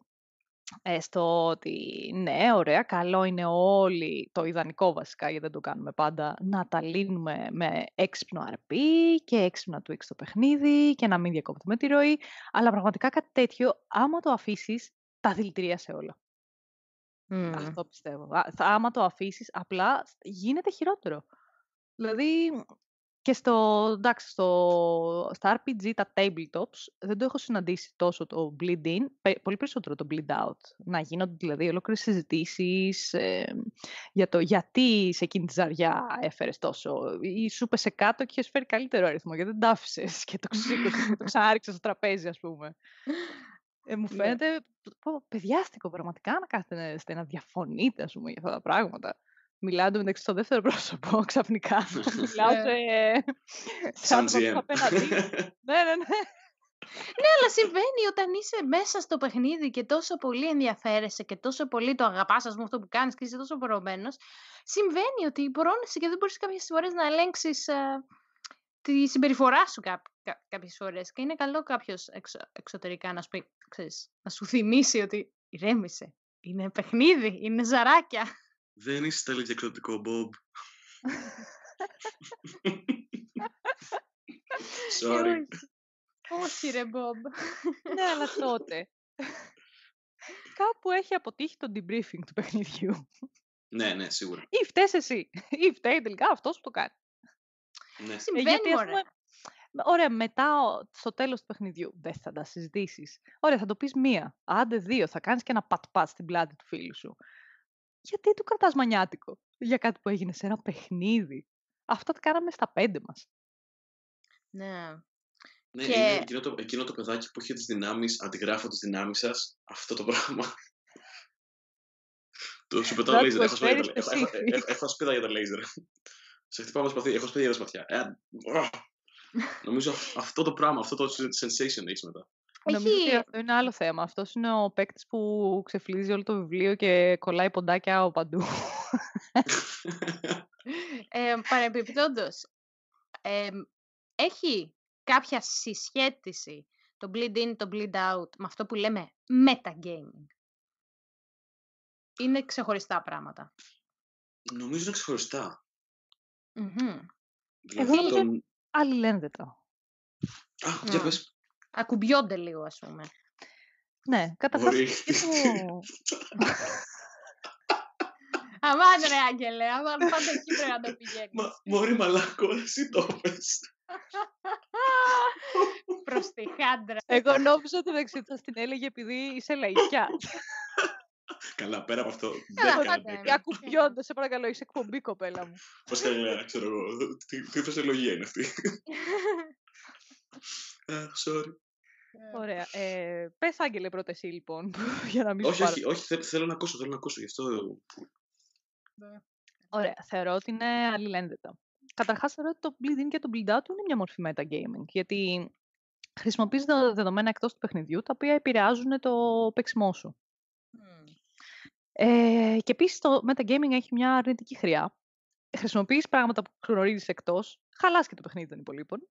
στο ότι ναι, ωραία, καλό είναι όλοι, το ιδανικό βασικά, γιατί δεν το κάνουμε πάντα, να τα λύνουμε με έξυπνο RP και έξυπνα του το παιχνίδι και να μην διακόπτουμε τη ροή. Αλλά πραγματικά κάτι τέτοιο, άμα το αφησει τα δηλητηρία σε όλα. Αυτό πιστεύω. άμα το αφήσεις, απλά γίνεται χειρότερο. Δηλαδή, και στο, εντάξει, στο, στα RPG, τα tabletops, δεν το έχω συναντήσει τόσο το bleed in, πολύ περισσότερο το bleed out. Να γίνονται δηλαδή ολόκληρες συζητήσεις για το γιατί σε εκείνη τη ζαριά έφερες τόσο. Ή σου σε κάτω και είχες φέρει καλύτερο αριθμό, γιατί δεν τα άφησες και το ξάριξε το στο τραπέζι, ας πούμε. Ε, μου ναι. φαίνεται παιδιάστικο πραγματικά να κάθεστε να διαφωνείτε, ας πούμε, για αυτά τα πράγματα μιλάω μεταξύ στο δεύτερο πρόσωπο <laughs> ξαφνικά. μιλάω ναι. σε... Σαν GM. <laughs> ναι, ναι, ναι. ναι, αλλά συμβαίνει όταν είσαι μέσα στο παιχνίδι και τόσο πολύ ενδιαφέρεσαι και τόσο πολύ το αγαπάς, ας αυτό που κάνεις και είσαι τόσο προωμένο, συμβαίνει ότι υπορώνεσαι και δεν μπορείς κάποιες φορές να ελέγξεις ε, τη συμπεριφορά σου κά, κά, κάποιες φορές. Και είναι καλό κάποιος εξωτερικά να σου, πει, ξέρεις, να σου θυμίσει ότι ηρέμησε, είναι παιχνίδι, είναι ζαράκια. Δεν είσαι τέλειο διακριτικό, Μπομπ. Sorry. Όχι ρε Μπομπ. ναι, αλλά τότε. Κάπου έχει αποτύχει το debriefing του παιχνιδιού. Ναι, ναι, σίγουρα. Ή φταίς εσύ. Ή φταίει τελικά αυτός που το κάνει. Ναι. Ε, Συμβαίνει, Γιατί, Ωραία, μετά στο τέλος του παιχνιδιού δεν θα τα συζητήσεις. Ωραία, θα το πεις μία, άντε δύο, θα κάνεις και ένα πατ-πατ στην πλάτη του φίλου σου γιατί του κρατάς μανιάτικο για κάτι που έγινε σε ένα παιχνίδι. Αυτά τα κάναμε στα πέντε μας. Ναι. Ναι, και... είναι εκείνο το, εκείνο το παιδάκι που έχει τις δυνάμεις, αντιγράφω τις δυνάμεις σας αυτό το πράγμα. <laughs> το σου πετάω λέιζερ, έχω σπίδα για τα λέιζερ. Σε χτυπάω με σπαθί, έχω σπίδα για τα σπαθιά. Ε, νομίζω αυτό το πράγμα, αυτό το sensation έχεις μετά. Έχει... Νομίζω ότι αυτό είναι άλλο θέμα. Αυτός είναι ο παίκτης που ξεφλίζει όλο το βιβλίο και κολλάει ποντάκια από παντού. ε, ε, έχει κάποια συσχέτιση το bleed in, το bleed out με αυτό που λέμε metagaming. Είναι ξεχωριστά πράγματα. Νομίζω είναι ξεχωριστά. Mm-hmm. Εγώ τον... Α, για πες. Ακουμπιόνται λίγο, ας πούμε. Ναι, κατά του... <laughs> Αμάν ρε Άγγελε, αμάν πάντα εκεί πρέπει να το πηγαίνεις. Μα, μωρή μαλάκο, εσύ το πες. Προς τη χάντρα. Εγώ νόμιζα ότι δεν ξέρω, την έλεγε επειδή είσαι λαϊκιά. Καλά, πέρα από αυτό. Μια σε παρακαλώ, είσαι εκπομπή, κοπέλα μου. Πώς καλά, ξέρω εγώ. Τι φυσιολογία είναι αυτή. <laughs> Αχ, sorry. Ε, ωραία. Ε, Πες, Άγγελε, πρώτα εσύ, λοιπόν, <laughs> για να μην όχι, όχι, όχι, θέλω να ακούσω, θέλω να ακούσω, γι' αυτό... Ναι, ε, ωραία, θεωρώ ότι είναι αλληλένδετα. Καταρχάς, θεωρώ ότι το bleed in και το bleed out είναι μια μορφή metagaming, γιατί χρησιμοποιείς δεδομένα εκτός του παιχνιδιού, τα οποία επηρεάζουν το παίξιμό σου. Ε, και επίσης το metagaming έχει μια αρνητική χρειά. Χρησιμοποιείς πράγματα που γνωρίζει εκτός, χαλάς και το παιχνίδι των υπολείπων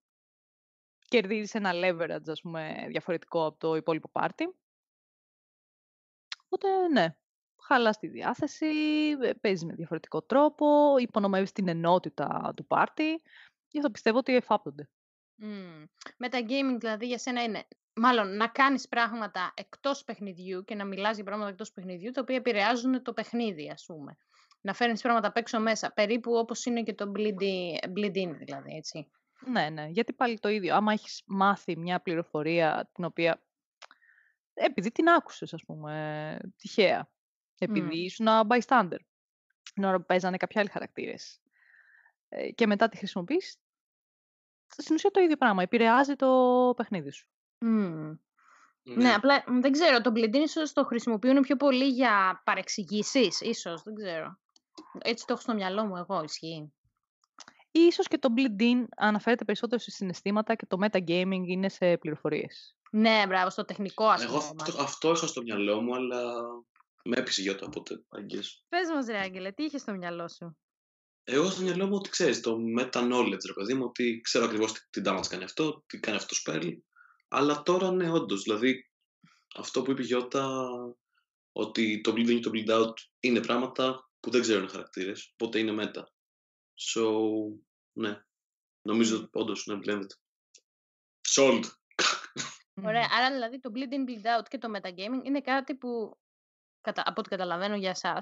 κερδίζεις ένα leverage, ας πούμε, διαφορετικό από το υπόλοιπο πάρτι. Οπότε, ναι, χαλάς τη διάθεση, ε, παίζεις με διαφορετικό τρόπο, υπονομεύεις την ενότητα του πάρτι. Γι' αυτό πιστεύω ότι εφάπτονται. Mm. gaming, δηλαδή για σένα είναι μάλλον να κάνεις πράγματα εκτός παιχνιδιού και να μιλάς για πράγματα εκτός παιχνιδιού τα οποία επηρεάζουν το παιχνίδι ας πούμε. Να φέρνεις πράγματα απ' έξω μέσα, περίπου όπως είναι και το bleed, bleed in δηλαδή, έτσι. Ναι, ναι. Γιατί πάλι το ίδιο. Άμα έχεις μάθει μια πληροφορία την οποία... Επειδή την άκουσες, ας πούμε, τυχαία. Επειδή mm. ήσουν bystander. Την ώρα παίζανε κάποια άλλοι χαρακτήρες. Ε, και μετά τη χρησιμοποιείς στην ουσία το ίδιο πράγμα. Επηρεάζει το παιχνίδι σου. Ναι, ναι. απλά δεν ξέρω. Το Blendin ίσως το χρησιμοποιούν πιο πολύ για παρεξηγήσεις, ίσως. Δεν ξέρω. Έτσι το έχω στο μυαλό μου εγώ, ισχύει. Ή ίσως και το bleed-in αναφέρεται περισσότερο σε συναισθήματα και το metagaming είναι σε πληροφορίες. Ναι, μπράβο, στο τεχνικό ας Εγώ αυτό, αυτό είχα στο μυαλό μου, αλλά με έπεισε η το οπότε, αγγές. Πες μας ρε Άγγελε, τι είχες στο μυαλό σου. Εγώ στο μυαλό μου ότι ξέρεις, το meta-knowledge, ρε παιδί μου, ότι ξέρω ακριβώς τι, τι damage κάνει αυτό, τι κάνει αυτός το spell, αλλά τώρα ναι, όντως. δηλαδή αυτό που είπε η Γιώτα, ότι το bleed in και το bleed out είναι πράγματα που δεν ξέρουν χαρακτήρες, οπότε είναι meta. So, ναι. Νομίζω ότι να να blended. Sold. Ωραία. Άρα δηλαδή το bleed in, bleed out και το metagaming είναι κάτι που από ό,τι καταλαβαίνω για εσάς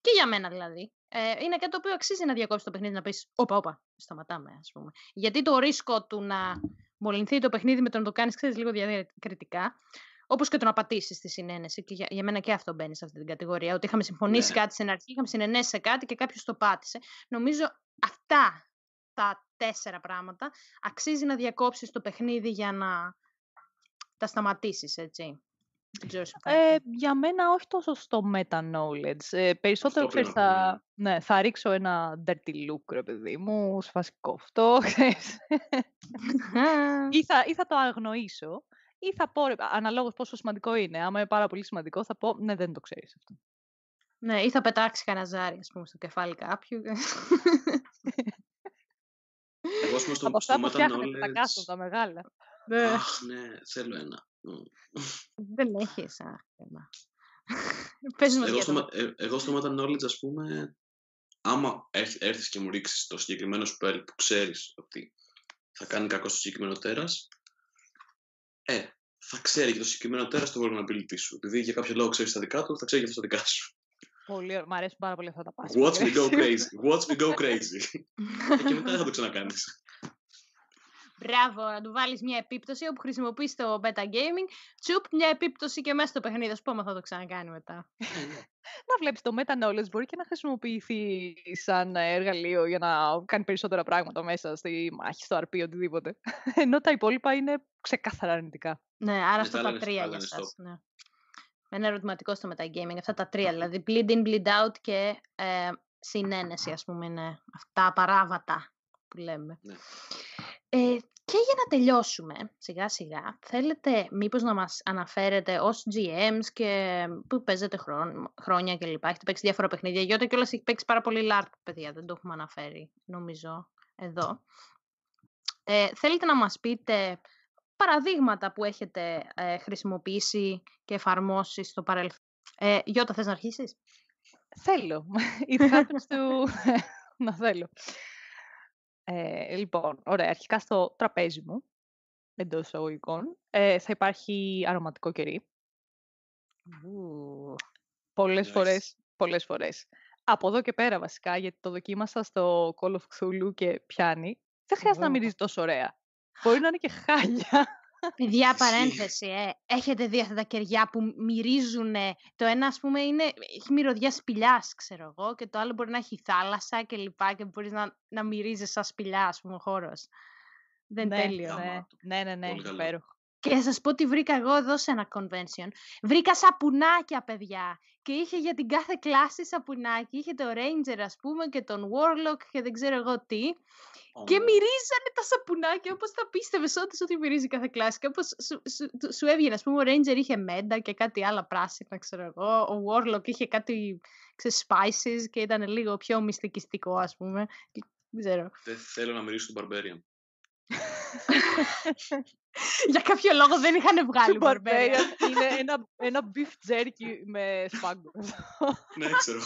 και για μένα δηλαδή. Ε, είναι κάτι το οποίο αξίζει να διακόψεις το παιχνίδι να πεις: Όπα, όπα, σταματάμε, ας πούμε. Γιατί το ρίσκο του να μολυνθεί το παιχνίδι με το να το κάνεις, ξέρεις, λίγο διακριτικά, Όπως και το να πατήσεις τη συνένεση. για, μένα και αυτό μπαίνει σε αυτή την κατηγορία. Ότι είχαμε συμφωνήσει ναι. κάτι στην αρχή, είχαμε συνενέσει σε κάτι και κάποιος το πάτησε. Νομίζω αυτά τα τέσσερα πράγματα αξίζει να διακόψεις το παιχνίδι για να τα σταματήσεις, έτσι. Ε, για μένα όχι τόσο στο meta-knowledge. Ε, περισσότερο, ξέρεις, θα, ναι. ναι, θα ρίξω ένα dirty look, ρε παιδί μου, σφασικό αυτό, <laughs> <laughs> ή, θα, ή θα το αγνοήσω. Ή θα πω, αναλόγως πόσο σημαντικό είναι. Άμα είναι πάρα πολύ σημαντικό, θα πω, ναι, δεν το ξέρεις αυτό. Ναι, ή θα πετάξει κανένα ζάρι, πούμε, στο κεφάλι κάποιου. Εγώ σου στο φτιάχνετε τα κάστοτα τα μεγάλα. Ναι. Αχ, ναι, θέλω ένα. Δεν έχεις ένα. Πες εγώ, στο, Meta ε, Knowledge, ας πούμε, άμα έρθεις και μου ρίξεις το συγκεκριμένο spell που ξέρεις ότι θα κάνει κακό στο συγκεκριμένο τέρας, ε, θα ξέρει και το συγκεκριμένο τέρας το vulnerability σου. Επειδή για κάποιο λόγο ξέρει τα δικά του, θα ξέρει και τα δικά σου. Πολύ ωραία. Μ' αρέσουν πάρα πολύ αυτά τα πράγματα. Watch me go crazy. Watch me go crazy. Ε, και μετά θα το ξανακάνεις. Μπράβο, να του βάλεις μια επίπτωση όπου χρησιμοποιείς το beta gaming. Τσουπ, μια επίπτωση και μέσα στο παιχνίδι. Ας πούμε, θα το ξανακάνει μετά. <laughs> να βλέπεις το meta knowledge μπορεί και να χρησιμοποιηθεί σαν εργαλείο για να κάνει περισσότερα πράγματα μέσα στη μάχη, στο αρπί, οτιδήποτε. <laughs> Ενώ τα υπόλοιπα είναι ξεκάθαρα αρνητικά. Ναι, άρα στο ναι, τα τρία για εσά. ναι. Ένα ερωτηματικό στο metagaming. Αυτά τα τρία, δηλαδή bleed in, bleed out και ε, συνένεση, ας πούμε, είναι αυτά παράβατα που λέμε. Ναι. Ε, και για να τελειώσουμε, σιγά σιγά, θέλετε μήπως να μας αναφέρετε ως GMs και που παίζετε χρόνια και λοιπά. Έχετε παίξει διάφορα παιχνίδια. Γιώτα κιόλας έχει παίξει πάρα πολύ LARP, παιδιά. Δεν το έχουμε αναφέρει, νομίζω, εδώ. Ε, θέλετε να μας πείτε παραδείγματα που έχετε ε, χρησιμοποιήσει και εφαρμόσει στο παρελθόν. Ε, Γιώτα, θες να αρχίσεις? Θέλω. η happens <laughs> του <laughs> να θέλω. Ε, λοιπόν, ωραία, αρχικά στο τραπέζι μου, εντός εισαγωγικών, ε, θα υπάρχει αρωματικό κερί. Πολλέ πολλές, φορές, πολλές φορές. Από εδώ και πέρα βασικά, γιατί το δοκίμασα στο Call of Cthulhu και πιάνει, δεν χρειάζεται να μυρίζει τόσο ωραία. Μπορεί να είναι και χάλια. Παιδιά, παρένθεση, ε. Έχετε δει αυτά τα κεριά που μυρίζουν. Το ένα, ας πούμε, είναι, έχει μυρωδιά σπηλιάς, ξέρω εγώ, και το άλλο μπορεί να έχει θάλασσα και λοιπά και μπορείς να, να μυρίζεις σαν σπηλιά, ας πούμε, ο χώρος. Δεν ναι, τέλειο. Ναι, ναι, ναι, ναι υπέροχο. Και θα σας πω τι βρήκα εγώ εδώ σε ένα convention. Βρήκα σαπουνάκια, παιδιά. Και είχε για την κάθε κλάση σαπουνάκι. Είχε το Ranger, ας πούμε, και τον Warlock και δεν ξέρω εγώ τι. Oh. Και μυρίζανε τα σαπουνάκια όπως τα πίστευες ό,τι ότι μυρίζει κάθε κλάση. Και όπως σου, σου, σου έβγαινε, ας πούμε, ο Ranger είχε μέντα και κάτι άλλα πράσινα, ξέρω εγώ. Ο Warlock είχε κάτι, ξέρω, spices και ήταν λίγο πιο μυστικιστικό, ας πούμε. Δεν ξέρω. Δεν θέλω να μυρίσω τον Barbarian. Για κάποιο λόγο δεν είχαν βγάλει μπαρμπέρια. Ναι, είναι ένα, ένα beef jerky με σπάγκο. ναι, ξέρω.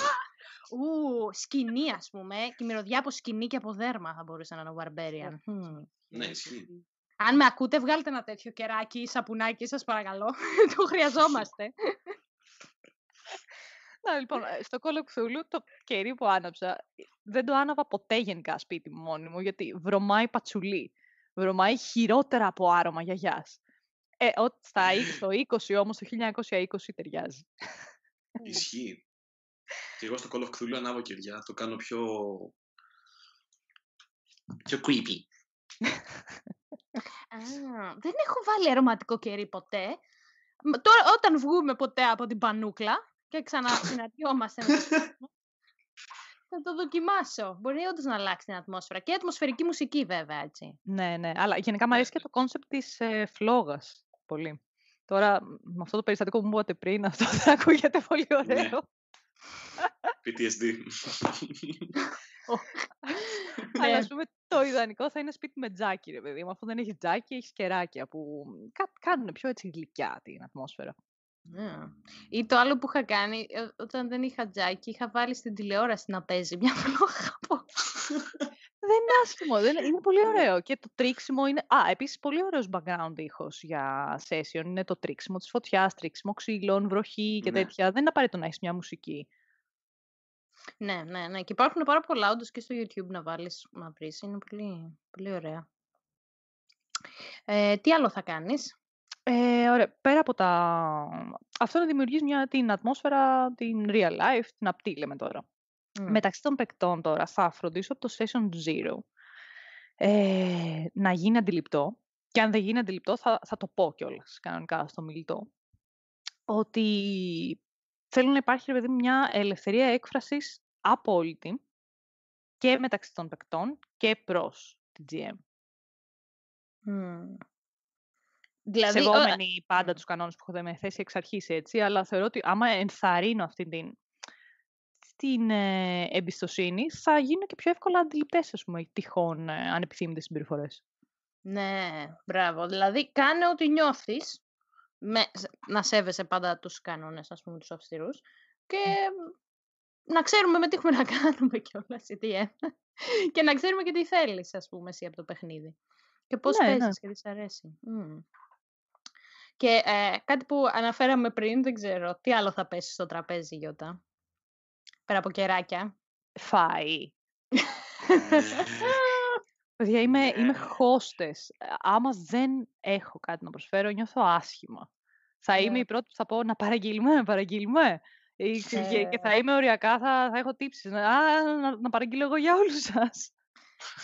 Ου, σκηνή, ας πούμε. Και μυρωδιά από σκηνή και από δέρμα θα μπορούσε να είναι ο Barbarian. Ναι. ναι, ισχύει. Αν με ακούτε, βγάλτε ένα τέτοιο κεράκι ή σαπουνάκι, σας παρακαλώ. <laughs> το χρειαζόμαστε. Να, λοιπόν, ε, στο κόλλο Κθούλου το κερί που άναψα, ε, δεν το άναβα ποτέ γενικά σπίτι μου μόνη μου, γιατί βρωμάει πατσουλί βρωμάει χειρότερα από άρωμα γιαγιάς. Ε, ό, στα, ναι. στο 20 όμως, το 1920 <laughs> ταιριάζει. Ισχύει. και εγώ στο Call of Cthulhu ανάβω κεριά, το κάνω πιο... πιο creepy. <laughs> Α, δεν έχω βάλει αρωματικό κερί ποτέ. Τώρα, όταν βγούμε ποτέ από την πανούκλα και ξανασυναντιόμαστε <laughs> με θα το δοκιμάσω. Μπορεί όντως να αλλάξει την ατμόσφαιρα. Και ατμοσφαιρική μουσική, βέβαια, έτσι. Ναι, ναι. Αλλά γενικά μου αρέσει και το κόνσεπτ της ε, φλόγας πολύ. Τώρα, με αυτό το περιστατικό που μου είπατε πριν, αυτό <laughs> θα ακούγεται πολύ ναι. ωραίο. PTSD. <laughs> Αλλά α ναι. πούμε το ιδανικό θα είναι σπίτι με τζάκι, ρε παιδί Με Αφού δεν έχει τζάκι, έχει κεράκια που κάνουν πιο έτσι γλυκιά την ατμόσφαιρα. Ναι. Ή το άλλο που είχα κάνει, ε, όταν δεν είχα τζάκι, είχα βάλει στην τηλεόραση να παίζει μια φλόγα <laughs> <laughs> δεν είναι άσχημο, είναι πολύ ωραίο. Και το τρίξιμο είναι... Α, επίσης πολύ ωραίος background ήχος για session. Είναι το τρίξιμο της φωτιάς, τρίξιμο ξύλων, βροχή και ναι. τέτοια. Δεν είναι απαραίτητο να έχεις μια μουσική. Ναι, ναι, ναι. Και υπάρχουν πάρα πολλά όντως και στο YouTube να βάλεις να Είναι πολύ, πολύ ωραία. Ε, τι άλλο θα κάνεις? Ε, ωραία, πέρα από τα... Αυτό να δημιουργείς μια, την ατμόσφαιρα, την real life, την απτή λέμε τώρα. Ναι. Μεταξύ των παικτών τώρα θα φροντίσω από το session zero ε, να γίνει αντιληπτό και αν δεν γίνει αντιληπτό θα, θα το πω κιόλας κανονικά στο μιλητό ότι θέλω να υπάρχει παιδί, μια ελευθερία έκφρασης απόλυτη και μεταξύ των παικτών και προς τη GM. Δηλαδή, Σεβόμενοι ε, πάντα τους κανόνες που έχω θέσει εξ αρχής έτσι, αλλά θεωρώ ότι άμα ενθαρρύνω αυτή την, την ε, εμπιστοσύνη, θα γίνω και πιο εύκολα αντιληπτές, ας πούμε, τυχόν ε, ανεπιθύμητες συμπεριφορές. Ναι, μπράβο. Δηλαδή, κάνε ό,τι νιώθεις με, να σέβεσαι πάντα τους κανόνες, ας πούμε, τους αυστηρούς, και να ξέρουμε με τι έχουμε να κάνουμε κιόλας. Ε, <laughs> και να ξέρουμε και τι θέλεις, ας πούμε, εσύ από το παιχνίδι. Και πώς ναι, παίζει ναι. και τι αρέσει. Mm. Και ε, κάτι που αναφέραμε πριν, δεν ξέρω, τι άλλο θα πέσει στο τραπέζι, Γιώτα, πέρα από κεράκια. Φάει. <laughs> Παιδιά, είμαι, ναι. είμαι χώστες. Άμα δεν έχω κάτι να προσφέρω, νιώθω άσχημα. Θα ναι. είμαι η πρώτη που θα πω να παραγγείλουμε, παραγγείλουμε. Ναι. Και, και θα είμαι οριακά, θα, θα έχω τύψεις. να, να παραγγείλω εγώ για όλους σας.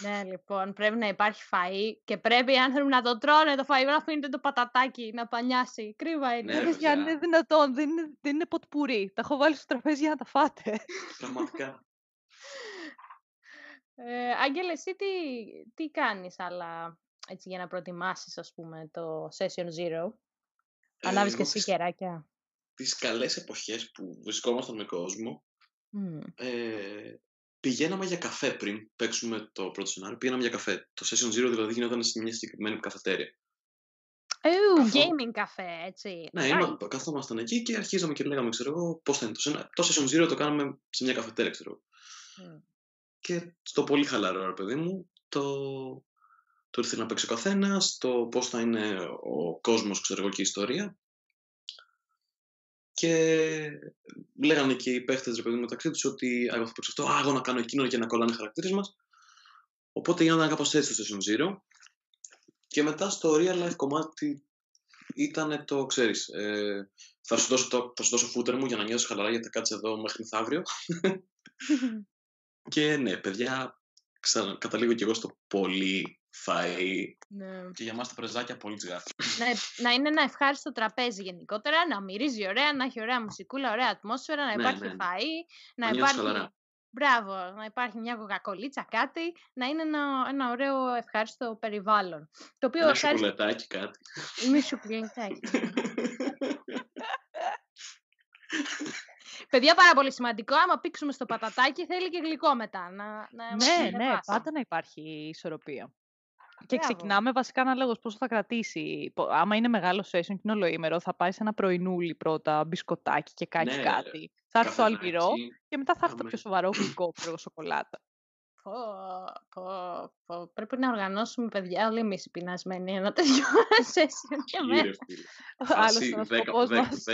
Ναι, λοιπόν, πρέπει να υπάρχει φαΐ και πρέπει οι άνθρωποι να το τρώνε το φαΐ, να αφήνετε το πατατάκι να πανιάσει. Κρίμα είναι. Ναι, είναι δυνατόν, δεν είναι, δεν είναι ποτπουρί. Τα έχω βάλει στο τραπέζι για να τα φάτε. Πραγματικά. ε, Άγγελε, εσύ τι, τι κάνεις αλλά έτσι για να προετοιμάσεις ας πούμε το Session Zero. Ε, Ανάβεις και εσύ κεράκια. Τις καλές εποχές που βρισκόμαστε με κόσμο, ε, πηγαίναμε για καφέ πριν παίξουμε το πρώτο σενάριο. Πήγαμε για καφέ. Το session zero δηλαδή γινόταν σε μια συγκεκριμένη καφετέρια. Ου, gaming καφέ, έτσι. Ναι, είμα... καθόμασταν εκεί και αρχίζαμε και λέγαμε, ξέρω εγώ, πώς θα είναι το σενάριο. Το session zero το κάναμε σε μια καφετέρια, ξέρω εγώ. Και στο πολύ χαλαρό, ρε παιδί μου, το, το ήρθε να παίξει ο καθένας, το πώς θα είναι ο κόσμος, ξέρω εγώ, και η ιστορία. Και λέγανε και οι παίχτες ρε παιδί μεταξύ τους ότι εγώ θα αυτό, αυτό, εγώ να κάνω εκείνο για να κολλάνε οι χαρακτήρες μας. Οπότε γίνονταν κάπως έτσι στο Session Zero. Και μετά στο real life κομμάτι ήταν το ξέρεις. Ε, θα, σου δώσω το, θα σου φούτερ μου για να νιώσεις χαλαρά γιατί θα κάτσεις εδώ μέχρι μεθαύριο. <laughs> και ναι, παιδιά, καταλήγω και εγώ στο πολύ φαΐ. Ναι. Και για μας τα πρεζάκια πολύ τσιγάρα. Να, να είναι ένα ευχάριστο τραπέζι γενικότερα, να μυρίζει ωραία, να έχει ωραία μουσικούλα, ωραία ατμόσφαιρα, να ναι, υπάρχει ναι, ναι, φαΐ, να, να υπάρχει... Μπράβο, να υπάρχει μια κοκακολίτσα, κάτι, να είναι ένα, ένα ωραίο ευχάριστο περιβάλλον. Το οποίο ένα ευχάριστο... κάτι. Μη σοκολατάκι. <laughs> Παιδιά, πάρα πολύ σημαντικό. Άμα πήξουμε στο πατατάκι, θέλει και γλυκό μετά. Να, να... ναι, ναι, πάντα να υπάρχει ισορροπία. Και ξεκινάμε βασικά αναλόγω πόσο θα κρατήσει. Άμα είναι μεγάλο session και είναι ολοήμερο, θα πάει σε ένα πρωινούλι πρώτα, μπισκοτάκι και κάτι ναι, κάτι. Θα έρθει το αλμυρό και μετά θα έρθει το πιο σοβαρό <clears throat> γλυκό σοκολάτα. Πω, πω, πω. Πρέπει να οργανώσουμε, παιδιά, όλοι εμείς οι πεινασμένοι, ένα τέτοιο <laughs> session Όχι, μένα. Άλλος ένας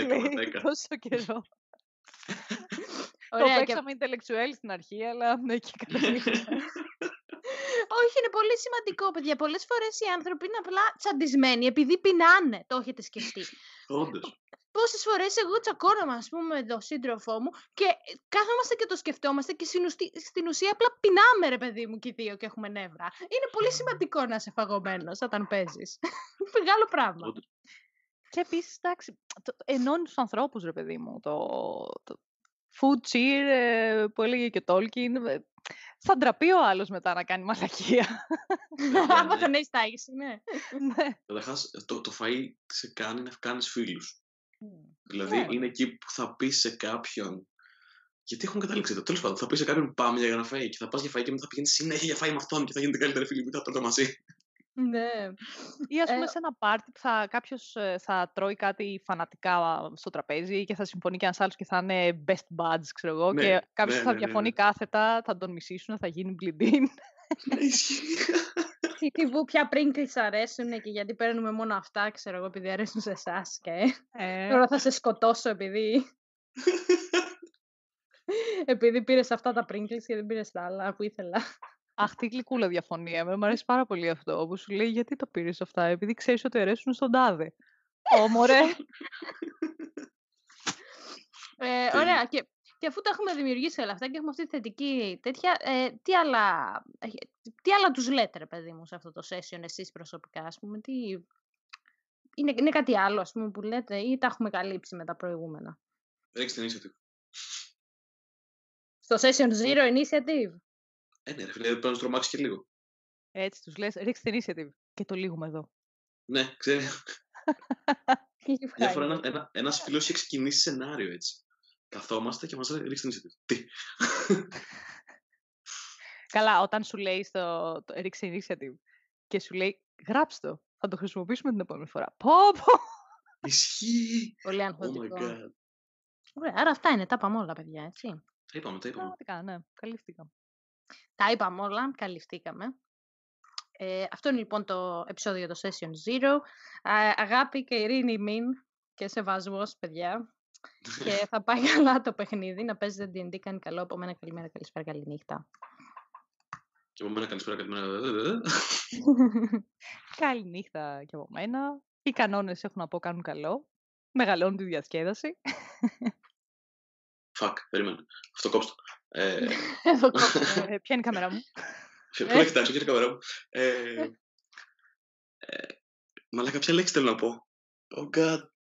τόσο καιρό. <laughs> Το παίξαμε intellectual στην αρχή, αλλά ναι, και <laughs> καταλήξαμε όχι, είναι πολύ σημαντικό, παιδιά. Πολλές φορές οι άνθρωποι είναι απλά τσαντισμένοι επειδή πεινάνε. Το έχετε σκεφτεί. Όντως. Πόσες φορές εγώ τσακώνομαι, ας πούμε, τον σύντροφό μου και κάθόμαστε και το σκεφτόμαστε και στην ουσία απλά πεινάμε, ρε παιδί μου, και οι δύο και έχουμε νεύρα. Είναι πολύ σημαντικό να είσαι φαγωμένος όταν παίζεις. <laughs> Μεγάλο πράγμα. Και επίσης, εντάξει, ενώνει τους ανθρώπους, ρε παιδί μου. Το, το food cheer ε, που έλεγε και ο Tolkien. Ε, θα ντραπεί ο άλλος μετά να κάνει μαλακία. Ναι, ναι, Άμα ναι. τον έχεις τάξει, ναι. Καταρχάς, το, το φαΐ σε κάνει να κάνεις φίλους. Δηλαδή, είναι εκεί που θα πεις σε κάποιον. Γιατί έχουν καταλήξει το Τέλος πάντων, θα πεις σε κάποιον πάμε για να και θα πας για φαΐ και μετά θα πηγαίνεις συνέχεια για φαΐ με αυτόν και θα γίνετε καλύτεροι φίλοι που θα μαζί. Ναι. Ή ας πούμε ε, σε ένα πάρτι που κάποιος ε, θα τρώει κάτι φανατικά στο τραπέζι και θα συμφωνεί και ένας άλλος και θα είναι best buds, ξέρω εγώ. Ναι, και κάποιος ναι, θα ναι, διαφωνεί κάθετα, θα τον μισήσουν, θα γίνει μπλιντίν. <laughs> Τι βούπια πριν αρέσουν και γιατί παίρνουμε μόνο αυτά, ξέρω εγώ, επειδή αρέσουν σε εσάς και. Ε. Τώρα θα σε σκοτώσω επειδή. <laughs> επειδή πήρες αυτά τα πρίγκλι και δεν πήρες τα άλλα που ήθελα. Αχ, τι γλυκούλα διαφωνία. Μου αρέσει πάρα πολύ αυτό που σου λέει γιατί το πήρες αυτά, επειδή ξέρεις ότι αρέσουν στον τάδε. Όμορφε. ε, ωραία. Και, και αφού τα έχουμε δημιουργήσει όλα αυτά και έχουμε αυτή τη θετική τέτοια, ε, τι, άλλα, ε, τι άλλα τους λέτε, ρε παιδί μου, σε αυτό το session εσείς προσωπικά, ας πούμε, τι... Είναι, είναι κάτι άλλο, ας πούμε, που λέτε ή τα έχουμε καλύψει με τα προηγούμενα. Έχεις την initiative. Στο session zero initiative. Ε, ναι, ρε φίλε, πρέπει να τους τρομάξεις και λίγο. Έτσι, τους λες, ρίξτε την initiative. Και το λίγουμε εδώ. Ναι, ξέρει. <laughs> Μια ένα, ένα, ένας φίλος ξεκινήσει σενάριο έτσι. Καθόμαστε και μας λέει ρίξτε την initiative. Τι. <laughs> Καλά, όταν σου λέει στο το, ρίξε initiative και σου λέει γράψτε το, θα το χρησιμοποιήσουμε την επόμενη φορά. Πω, πω. Ισχύει. Πολύ oh αγχωτικό. Oh Ωραία, άρα αυτά είναι, τα είπαμε όλα, παιδιά, έτσι. Τα είπαμε, τα είπαμε. Πραγματικά, ναι, καλύφθηκα. Τα είπαμε όλα, καλυφθήκαμε. Ε, αυτό είναι λοιπόν το επεισόδιο το Session Zero. αγάπη και ειρήνη μην και σεβασμός, παιδιά. και <laughs> θα πάει καλά το παιχνίδι, να παίζετε D&D, κάνει καλό. Από μένα καλημέρα, καλησπέρα, καληνύχτα. Και από μένα καλησπέρα, καλημέρα. καληνύχτα και από μένα. Οι κανόνες έχουν να πω κάνουν καλό. Μεγαλώνουν τη διασκέδαση. Φακ, περίμενε. Αυτό κόψτε. Ε, <laughs> Εδώ ε, <laughs> Ποια είναι η κάμερα μου. Πού να ε. κοιτάξω, ποια είναι η κάμερα μου. Μαλάκα, ποια λέξη θέλω να πω. Oh God.